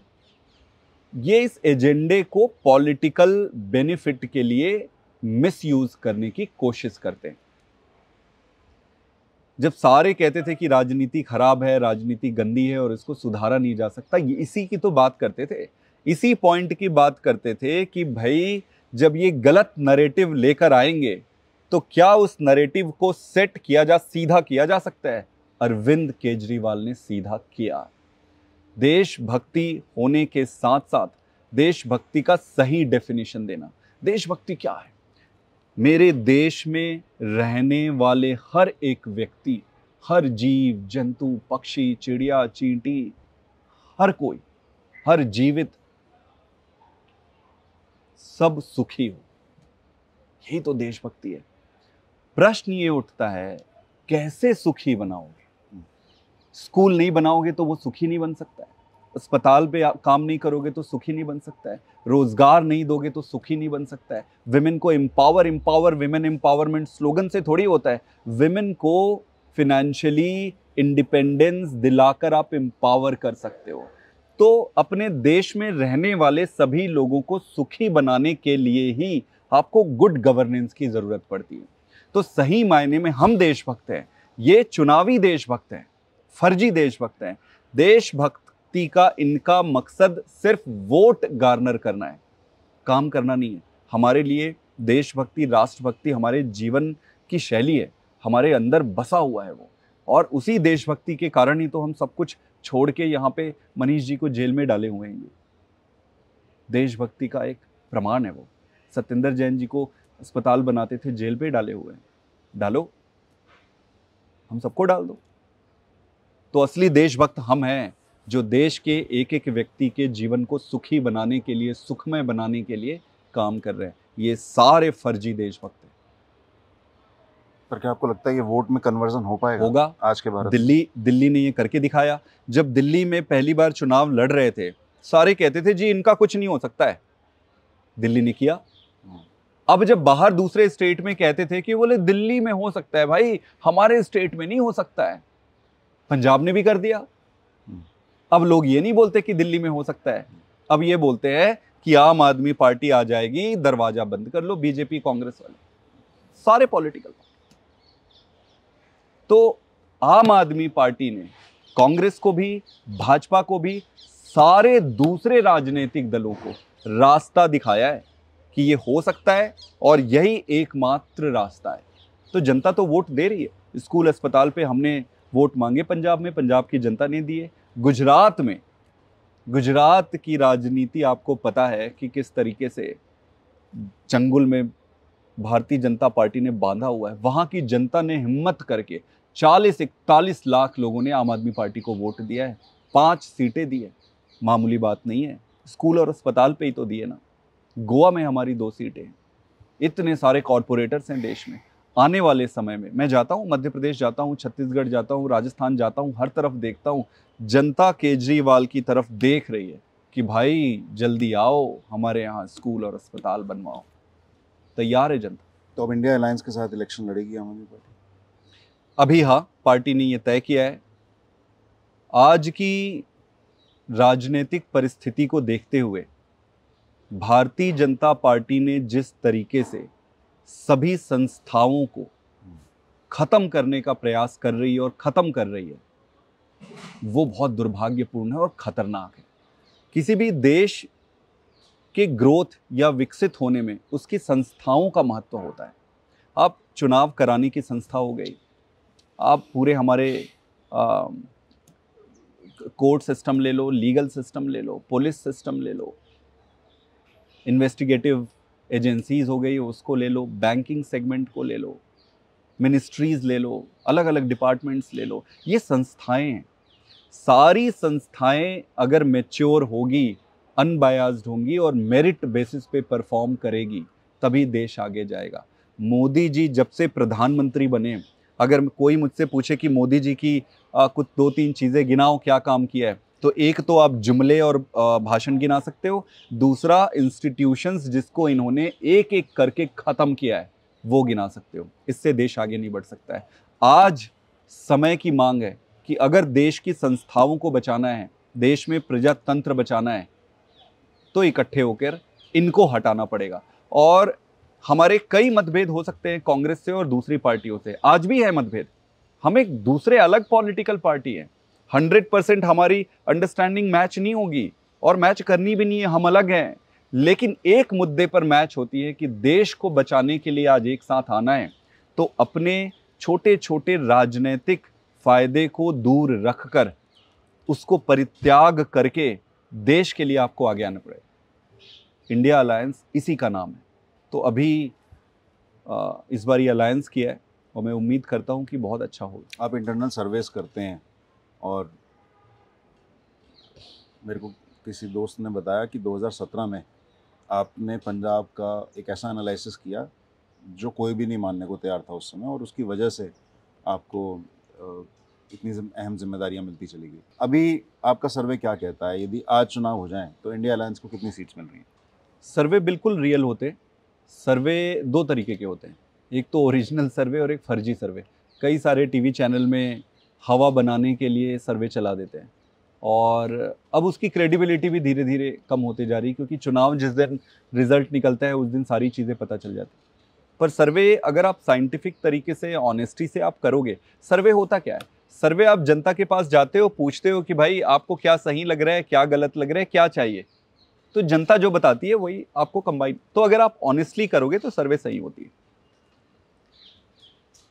ये इस एजेंडे को पॉलिटिकल बेनिफिट के लिए मिसयूज करने की कोशिश करते हैं जब सारे कहते थे कि राजनीति खराब है राजनीति गंदी है और इसको सुधारा नहीं जा सकता ये इसी की तो बात करते थे इसी पॉइंट की बात करते थे कि भाई जब ये गलत नरेटिव लेकर आएंगे तो क्या उस नरेटिव को सेट किया जा सीधा किया जा सकता है अरविंद केजरीवाल ने सीधा किया देशभक्ति होने के साथ साथ देशभक्ति का सही डेफिनेशन देना देशभक्ति क्या है मेरे देश में रहने वाले हर एक व्यक्ति हर जीव जंतु पक्षी चिड़िया चींटी हर कोई हर जीवित सब सुखी हो यही तो देशभक्ति है प्रश्न ये उठता है कैसे सुखी बनाओगे स्कूल नहीं बनाओगे तो वो सुखी नहीं बन सकता है अस्पताल पे काम नहीं करोगे तो सुखी नहीं बन सकता है रोज़गार नहीं दोगे तो सुखी नहीं बन सकता है विमेन को empower empower women empowerment slogan से थोड़ी होता है विमेन को फिनेंशियली इंडिपेंडेंस दिलाकर आप एम्पावर कर सकते हो तो अपने देश में रहने वाले सभी लोगों को सुखी बनाने के लिए ही आपको गुड गवर्नेंस की ज़रूरत पड़ती है तो सही मायने में हम देशभक्त हैं ये चुनावी देशभक्त हैं फर्जी देशभक्त हैं देशभक्ति का इनका मकसद सिर्फ वोट गार्नर करना है काम करना नहीं है हमारे लिए देशभक्ति राष्ट्रभक्ति हमारे जीवन की शैली है हमारे अंदर बसा हुआ है वो और उसी देशभक्ति के कारण ही तो हम सब कुछ छोड़ के यहाँ पे मनीष जी को जेल में डाले हुए हैं ये देशभक्ति का एक प्रमाण है वो सत्येंद्र जैन जी को अस्पताल बनाते थे जेल पे डाले हुए हैं डालो हम सबको डाल दो तो असली देशभक्त हम हैं जो देश के एक एक व्यक्ति के जीवन को सुखी बनाने के लिए सुखमय बनाने के लिए काम कर रहे हैं ये सारे फर्जी देशभक्त हैं पर क्या आपको लगता है ये वोट में कन्वर्जन हो पाएगा होगा आज के भारत दिल्ली दिल्ली ने ये करके दिखाया जब दिल्ली में पहली बार चुनाव लड़ रहे थे सारे कहते थे जी इनका कुछ नहीं हो सकता है दिल्ली ने किया अब जब बाहर दूसरे स्टेट में कहते थे कि बोले दिल्ली में हो सकता है भाई हमारे स्टेट में नहीं हो सकता है पंजाब ने भी कर दिया अब लोग ये नहीं बोलते कि दिल्ली में हो सकता है अब ये बोलते हैं कि आम आदमी पार्टी आ जाएगी दरवाजा बंद कर लो बीजेपी कांग्रेस वाले सारे पॉलिटिकल तो आम आदमी पार्टी ने कांग्रेस को भी भाजपा को भी सारे दूसरे राजनीतिक दलों को रास्ता दिखाया है कि ये हो सकता है और यही एकमात्र रास्ता है तो जनता तो वोट दे रही है स्कूल अस्पताल पे हमने वोट मांगे पंजाब में पंजाब की जनता ने दिए गुजरात में गुजरात की राजनीति आपको पता है कि किस तरीके से चंगुल में भारतीय जनता पार्टी ने बांधा हुआ है वहाँ की जनता ने हिम्मत करके 40 इकतालीस लाख लोगों ने आम आदमी पार्टी को वोट दिया है पाँच सीटें दी है मामूली बात नहीं है स्कूल और अस्पताल पे ही तो दिए ना गोवा में हमारी दो सीटें हैं इतने सारे कॉरपोरेटर्स हैं देश में आने वाले समय में मैं जाता हूँ मध्य प्रदेश जाता हूँ छत्तीसगढ़ जाता हूँ राजस्थान जाता हूँ हर तरफ देखता हूँ जनता केजरीवाल की तरफ देख रही है कि भाई जल्दी आओ हमारे यहाँ स्कूल और अस्पताल बनवाओ तैयार है जनता तो अब इंडिया अलायंस के साथ इलेक्शन लड़ेगी आम आदमी पार्टी अभी हाँ पार्टी ने यह तय किया है आज की राजनीतिक परिस्थिति को देखते हुए भारतीय जनता पार्टी ने जिस तरीके से सभी संस्थाओं को ख़त्म करने का प्रयास कर रही है और ख़त्म कर रही है वो बहुत दुर्भाग्यपूर्ण है और ख़तरनाक है किसी भी देश के ग्रोथ या विकसित होने में उसकी संस्थाओं का महत्व होता है आप चुनाव कराने की संस्था हो गई आप पूरे हमारे आ, कोर्ट सिस्टम ले लो लीगल सिस्टम ले लो पुलिस सिस्टम ले लो इन्वेस्टिगेटिव एजेंसीज हो गई उसको ले लो बैंकिंग सेगमेंट को ले लो मिनिस्ट्रीज़ ले लो अलग अलग डिपार्टमेंट्स ले लो ये संस्थाएं हैं सारी संस्थाएं अगर मेच्योर होगी अनबायास्ड होंगी और मेरिट बेसिस पे परफॉर्म करेगी तभी देश आगे जाएगा मोदी जी जब से प्रधानमंत्री बने अगर कोई मुझसे पूछे कि मोदी जी की आ, कुछ दो तीन चीज़ें गिनाओ क्या काम किया है तो एक तो आप जुमले और भाषण गिना सकते हो दूसरा इंस्टीट्यूशंस जिसको इन्होंने एक एक करके ख़त्म किया है वो गिना सकते हो इससे देश आगे नहीं बढ़ सकता है आज समय की मांग है कि अगर देश की संस्थाओं को बचाना है देश में प्रजातंत्र बचाना है तो इकट्ठे होकर इनको हटाना पड़ेगा और हमारे कई मतभेद हो सकते हैं कांग्रेस से और दूसरी पार्टियों से आज भी है मतभेद हम एक दूसरे अलग पॉलिटिकल पार्टी हैं हंड्रेड परसेंट हमारी अंडरस्टैंडिंग मैच नहीं होगी और मैच करनी भी नहीं है हम अलग हैं लेकिन एक मुद्दे पर मैच होती है कि देश को बचाने के लिए आज एक साथ आना है तो अपने छोटे छोटे राजनीतिक फायदे को दूर रखकर उसको परित्याग करके देश के लिए आपको आगे आना पड़ेगा इंडिया अलायंस इसी का नाम है तो अभी इस बार ये अलायंस किया है और मैं उम्मीद करता हूँ कि बहुत अच्छा होगा आप इंटरनल सर्वेस करते हैं और मेरे को किसी दोस्त ने बताया कि 2017 में आपने पंजाब का एक ऐसा एनालिसिस किया जो कोई भी नहीं मानने को तैयार था उस समय और उसकी वजह से आपको इतनी अहम जिम्मेदारियां मिलती चली गई अभी आपका सर्वे क्या कहता है यदि आज चुनाव हो जाए तो इंडिया अलायंस को कितनी सीट्स मिल रही हैं सर्वे बिल्कुल रियल होते सर्वे दो तरीके के होते हैं एक तो ओरिजिनल सर्वे और एक फर्जी सर्वे कई सारे टीवी चैनल में हवा बनाने के लिए सर्वे चला देते हैं और अब उसकी क्रेडिबिलिटी भी धीरे धीरे कम होती जा रही है क्योंकि चुनाव जिस दिन रिजल्ट निकलता है उस दिन सारी चीज़ें पता चल जाती पर सर्वे अगर आप साइंटिफिक तरीके से ऑनेस्टी से आप करोगे सर्वे होता क्या है सर्वे आप जनता के पास जाते हो पूछते हो कि भाई आपको क्या सही लग रहा है क्या गलत लग रहा है क्या चाहिए तो जनता जो बताती है वही आपको कंबाइन तो अगर आप ऑनेस्टली करोगे तो सर्वे सही होती है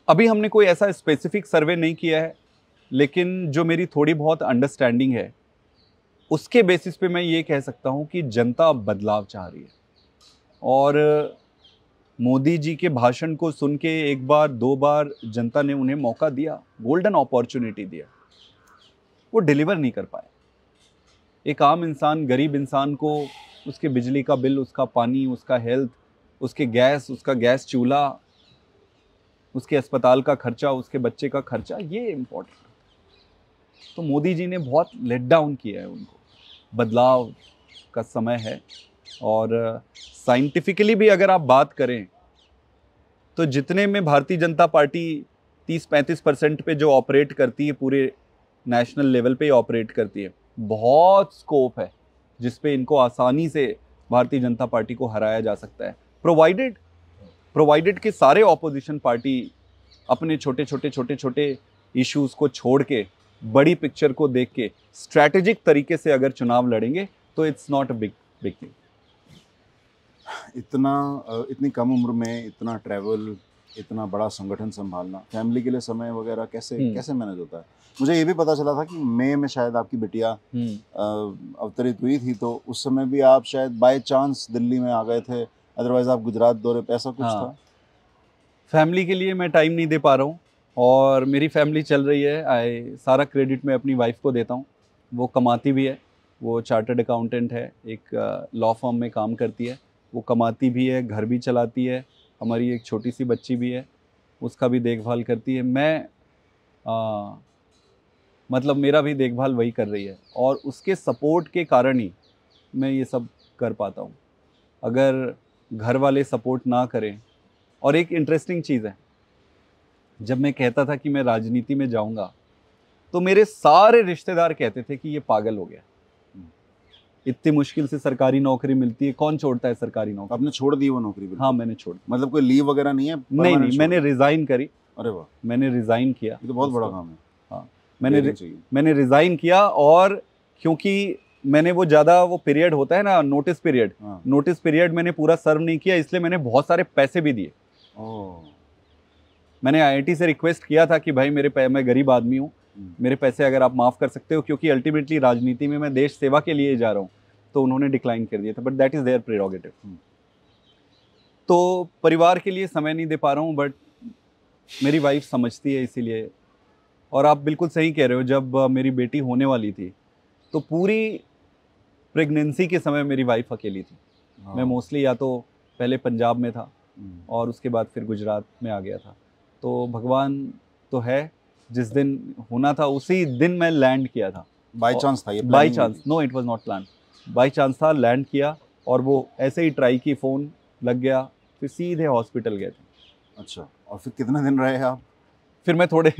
अभी हमने कोई ऐसा स्पेसिफिक सर्वे नहीं किया है लेकिन जो मेरी थोड़ी बहुत अंडरस्टैंडिंग है उसके बेसिस पे मैं ये कह सकता हूँ कि जनता बदलाव चाह रही है और मोदी जी के भाषण को सुन के एक बार दो बार जनता ने उन्हें मौका दिया गोल्डन अपॉर्चुनिटी दिया वो डिलीवर नहीं कर पाए एक आम इंसान गरीब इंसान को उसके बिजली का बिल उसका पानी उसका हेल्थ उसके गैस उसका गैस चूल्हा उसके अस्पताल का खर्चा उसके बच्चे का खर्चा ये इम्पोर्टेंट तो मोदी जी ने बहुत लेट डाउन किया है उनको बदलाव का समय है और साइंटिफिकली भी अगर आप बात करें तो जितने में भारतीय जनता पार्टी 30-35 परसेंट पे जो ऑपरेट करती है पूरे नेशनल लेवल पे ऑपरेट करती है बहुत स्कोप है जिस पे इनको आसानी से भारतीय जनता पार्टी को हराया जा सकता है प्रोवाइडेड प्रोवाइडेड के सारे ऑपोजिशन पार्टी अपने छोटे छोटे छोटे छोटे इश्यूज को छोड़ के बड़ी पिक्चर को देख के स्ट्रैटेजिक तरीके से अगर चुनाव लड़ेंगे तो it's not a big big thing इतना इतनी कम उम्र में इतना ट्रैवल इतना बड़ा संगठन संभालना फैमिली के लिए समय वगैरह कैसे हम्म। कैसे मैनेज होता है मुझे ये भी पता चला था कि मई में शायद आपकी बिटिया हम्म। अवतरित हुई थी तो उस समय भी आप शायद बाय चांस दिल्ली में आ गए थे अदरवाइज आप गुजरात दौरे पैसा कुछ हाँ। था फैमिली के लिए मैं टाइम नहीं दे पा रहा हूँ और मेरी फैमिली चल रही है आई सारा क्रेडिट मैं अपनी वाइफ को देता हूँ वो कमाती भी है वो चार्टर्ड अकाउंटेंट है एक लॉ फॉर्म में काम करती है वो कमाती भी है घर भी चलाती है हमारी एक छोटी सी बच्ची भी है उसका भी देखभाल करती है मैं आ, मतलब मेरा भी देखभाल वही कर रही है और उसके सपोर्ट के कारण ही मैं ये सब कर पाता हूँ अगर घर वाले सपोर्ट ना करें और एक इंटरेस्टिंग चीज़ है जब मैं कहता था कि मैं राजनीति में जाऊंगा तो मेरे सारे रिश्तेदार कहते थे कि ये पागल हो गया इतनी मुश्किल से सरकारी नौकरी मिलती है कौन छोड़ता है सरकारी नौकरी आपने छोड़ दी वो नौकरी भी हाँ मैंने छोड़ मतलब कोई लीव वगैरह नहीं है नहीं नहीं मैंने रिज़ाइन करी अरे वाह मैंने रिज़ाइन किया ये तो बहुत बड़ा काम है हाँ मैंने मैंने रिज़ाइन किया और क्योंकि मैंने वो ज़्यादा वो पीरियड होता है ना नोटिस पीरियड हाँ। नोटिस पीरियड मैंने पूरा सर्व नहीं किया इसलिए मैंने बहुत सारे पैसे भी दिए मैंने आईआईटी से रिक्वेस्ट किया था कि भाई मेरे मैं गरीब आदमी हूँ हम्म। मेरे पैसे अगर आप माफ़ कर सकते हो क्योंकि अल्टीमेटली राजनीति में मैं देश सेवा के लिए जा रहा हूँ तो उन्होंने डिक्लाइन कर दिया था but that is their prerogative तो परिवार के लिए समय नहीं दे पा रहा हूँ बट मेरी वाइफ समझती है इसीलिए और आप बिल्कुल सही कह रहे हो जब मेरी बेटी होने वाली थी तो पूरी प्रेगनेंसी के समय मेरी वाइफ अकेली थी हाँ। मैं मोस्टली या तो पहले पंजाब में था हम्म। और उसके बाद फिर गुजरात में आ गया था तो भगवान तो है जिस दिन होना था उसी दिन मैं लैंड किया था बाई चांस था by chance no it was not plan by chance था लैंड किया और वो ऐसे ही ट्राई की फ़ोन लग गया फिर सीधे हॉस्पिटल गए थे अच्छा और फिर कितने दिन रहे आप फिर मैं थोड़े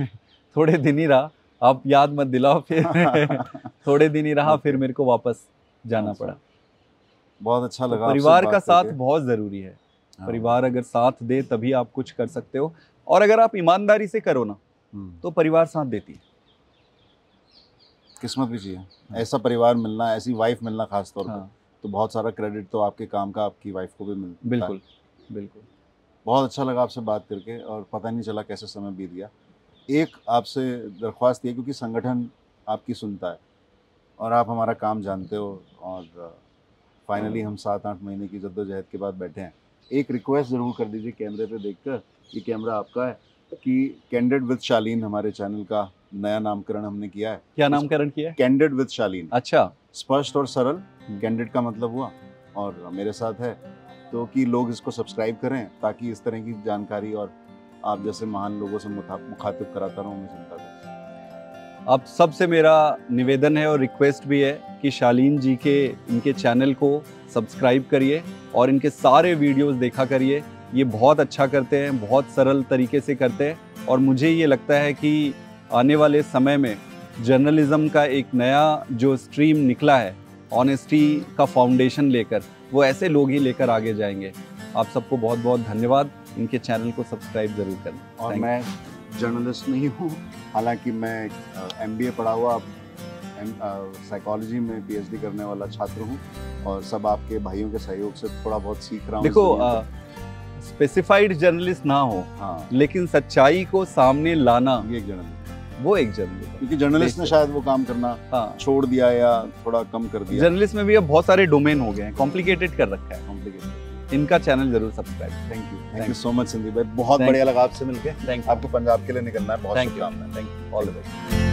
थोड़े दिन ही रहा आप याद मत दिलाओ फिर थोड़े दिन ही रहा फिर मेरे को वापस जाना अच्छा। पड़ा बहुत अच्छा तो लगा तो परिवार का साथ बहुत ज़रूरी है हाँ। परिवार अगर साथ दे तभी आप कुछ कर सकते हो और अगर आप ईमानदारी से करो ना हम्म। तो परिवार साथ देती है किस्मत भी चाहिए ऐसा परिवार मिलना ऐसी वाइफ मिलना खास तौर हाँ। पर तो बहुत सारा क्रेडिट तो आपके काम का आपकी वाइफ को भी मिलता बिल्कुल बिल्कुल बहुत अच्छा लगा आपसे बात करके और पता नहीं चला कैसे समय बीत गया एक आपसे दरख्वास्त ये क्योंकि संगठन आपकी सुनता है और आप हमारा काम जानते हो और फाइनली हाँ। हम सात आठ महीने की जद्दोजहद के बाद बैठे हैं एक रिक्वेस्ट ज़रूर कर दीजिए कैमरे पे देखकर ये कैमरा आपका है कि कैंडेड विद शालीन हमारे चैनल का नया नामकरण हमने किया है क्या नामकरण किया है कैंडेड विद शालीन अच्छा स्पष्ट और सरल कैंडेड हम्म। का मतलब हुआ और मेरे साथ है तो कि लोग इसको सब्सक्राइब करें ताकि इस तरह की जानकारी और आप जैसे महान लोगों से मुखातिब कराता रहूँ मैं जनता को आप सबसे मेरा निवेदन है और रिक्वेस्ट भी है कि शालीन जी के इनके चैनल को सब्सक्राइब करिए और इनके सारे वीडियोस देखा करिए ये बहुत अच्छा करते हैं बहुत सरल तरीके से करते हैं और मुझे ये लगता है कि आने वाले समय में जर्नलिज्म का एक नया जो स्ट्रीम निकला है ऑनेस्टी का फाउंडेशन लेकर वो ऐसे लोग ही लेकर आगे जाएंगे आप सबको बहुत बहुत धन्यवाद इनके चैनल को सब्सक्राइब जरूर करें और मैं जर्नलिस्ट नहीं हूँ हालांकि मैं एम बी ए पढ़ा हुआ साइकोलॉजी में पीएचडी करने वाला छात्र हूँ और सब आपके भाइयों के सहयोग से थोड़ा बहुत सीख रहा हूँ देखो स्पेसिफाइड जर्नलिस्ट ना हो हाँ। लेकिन सच्चाई को सामने लाना ये एक जर्नलिस्ट वो एक जर्नलिस्ट क्योंकि जर्नलिस्ट ने शायद वो काम करना हाँ। छोड़ दिया या थोड़ा कम कर दिया जर्नलिस्ट में भी अब बहुत सारे डोमेन हो गए हैं कॉम्प्लिकेटेड कर रखा है कॉम्प्लिकेटेड इनका चैनल जरूर subscribe thank you thank you so much Sandeep भाई बहुत बढ़िया लगा आपसे मिलकर आपको पंजाब के लिए निकलना है बहुत thank you thank you all the best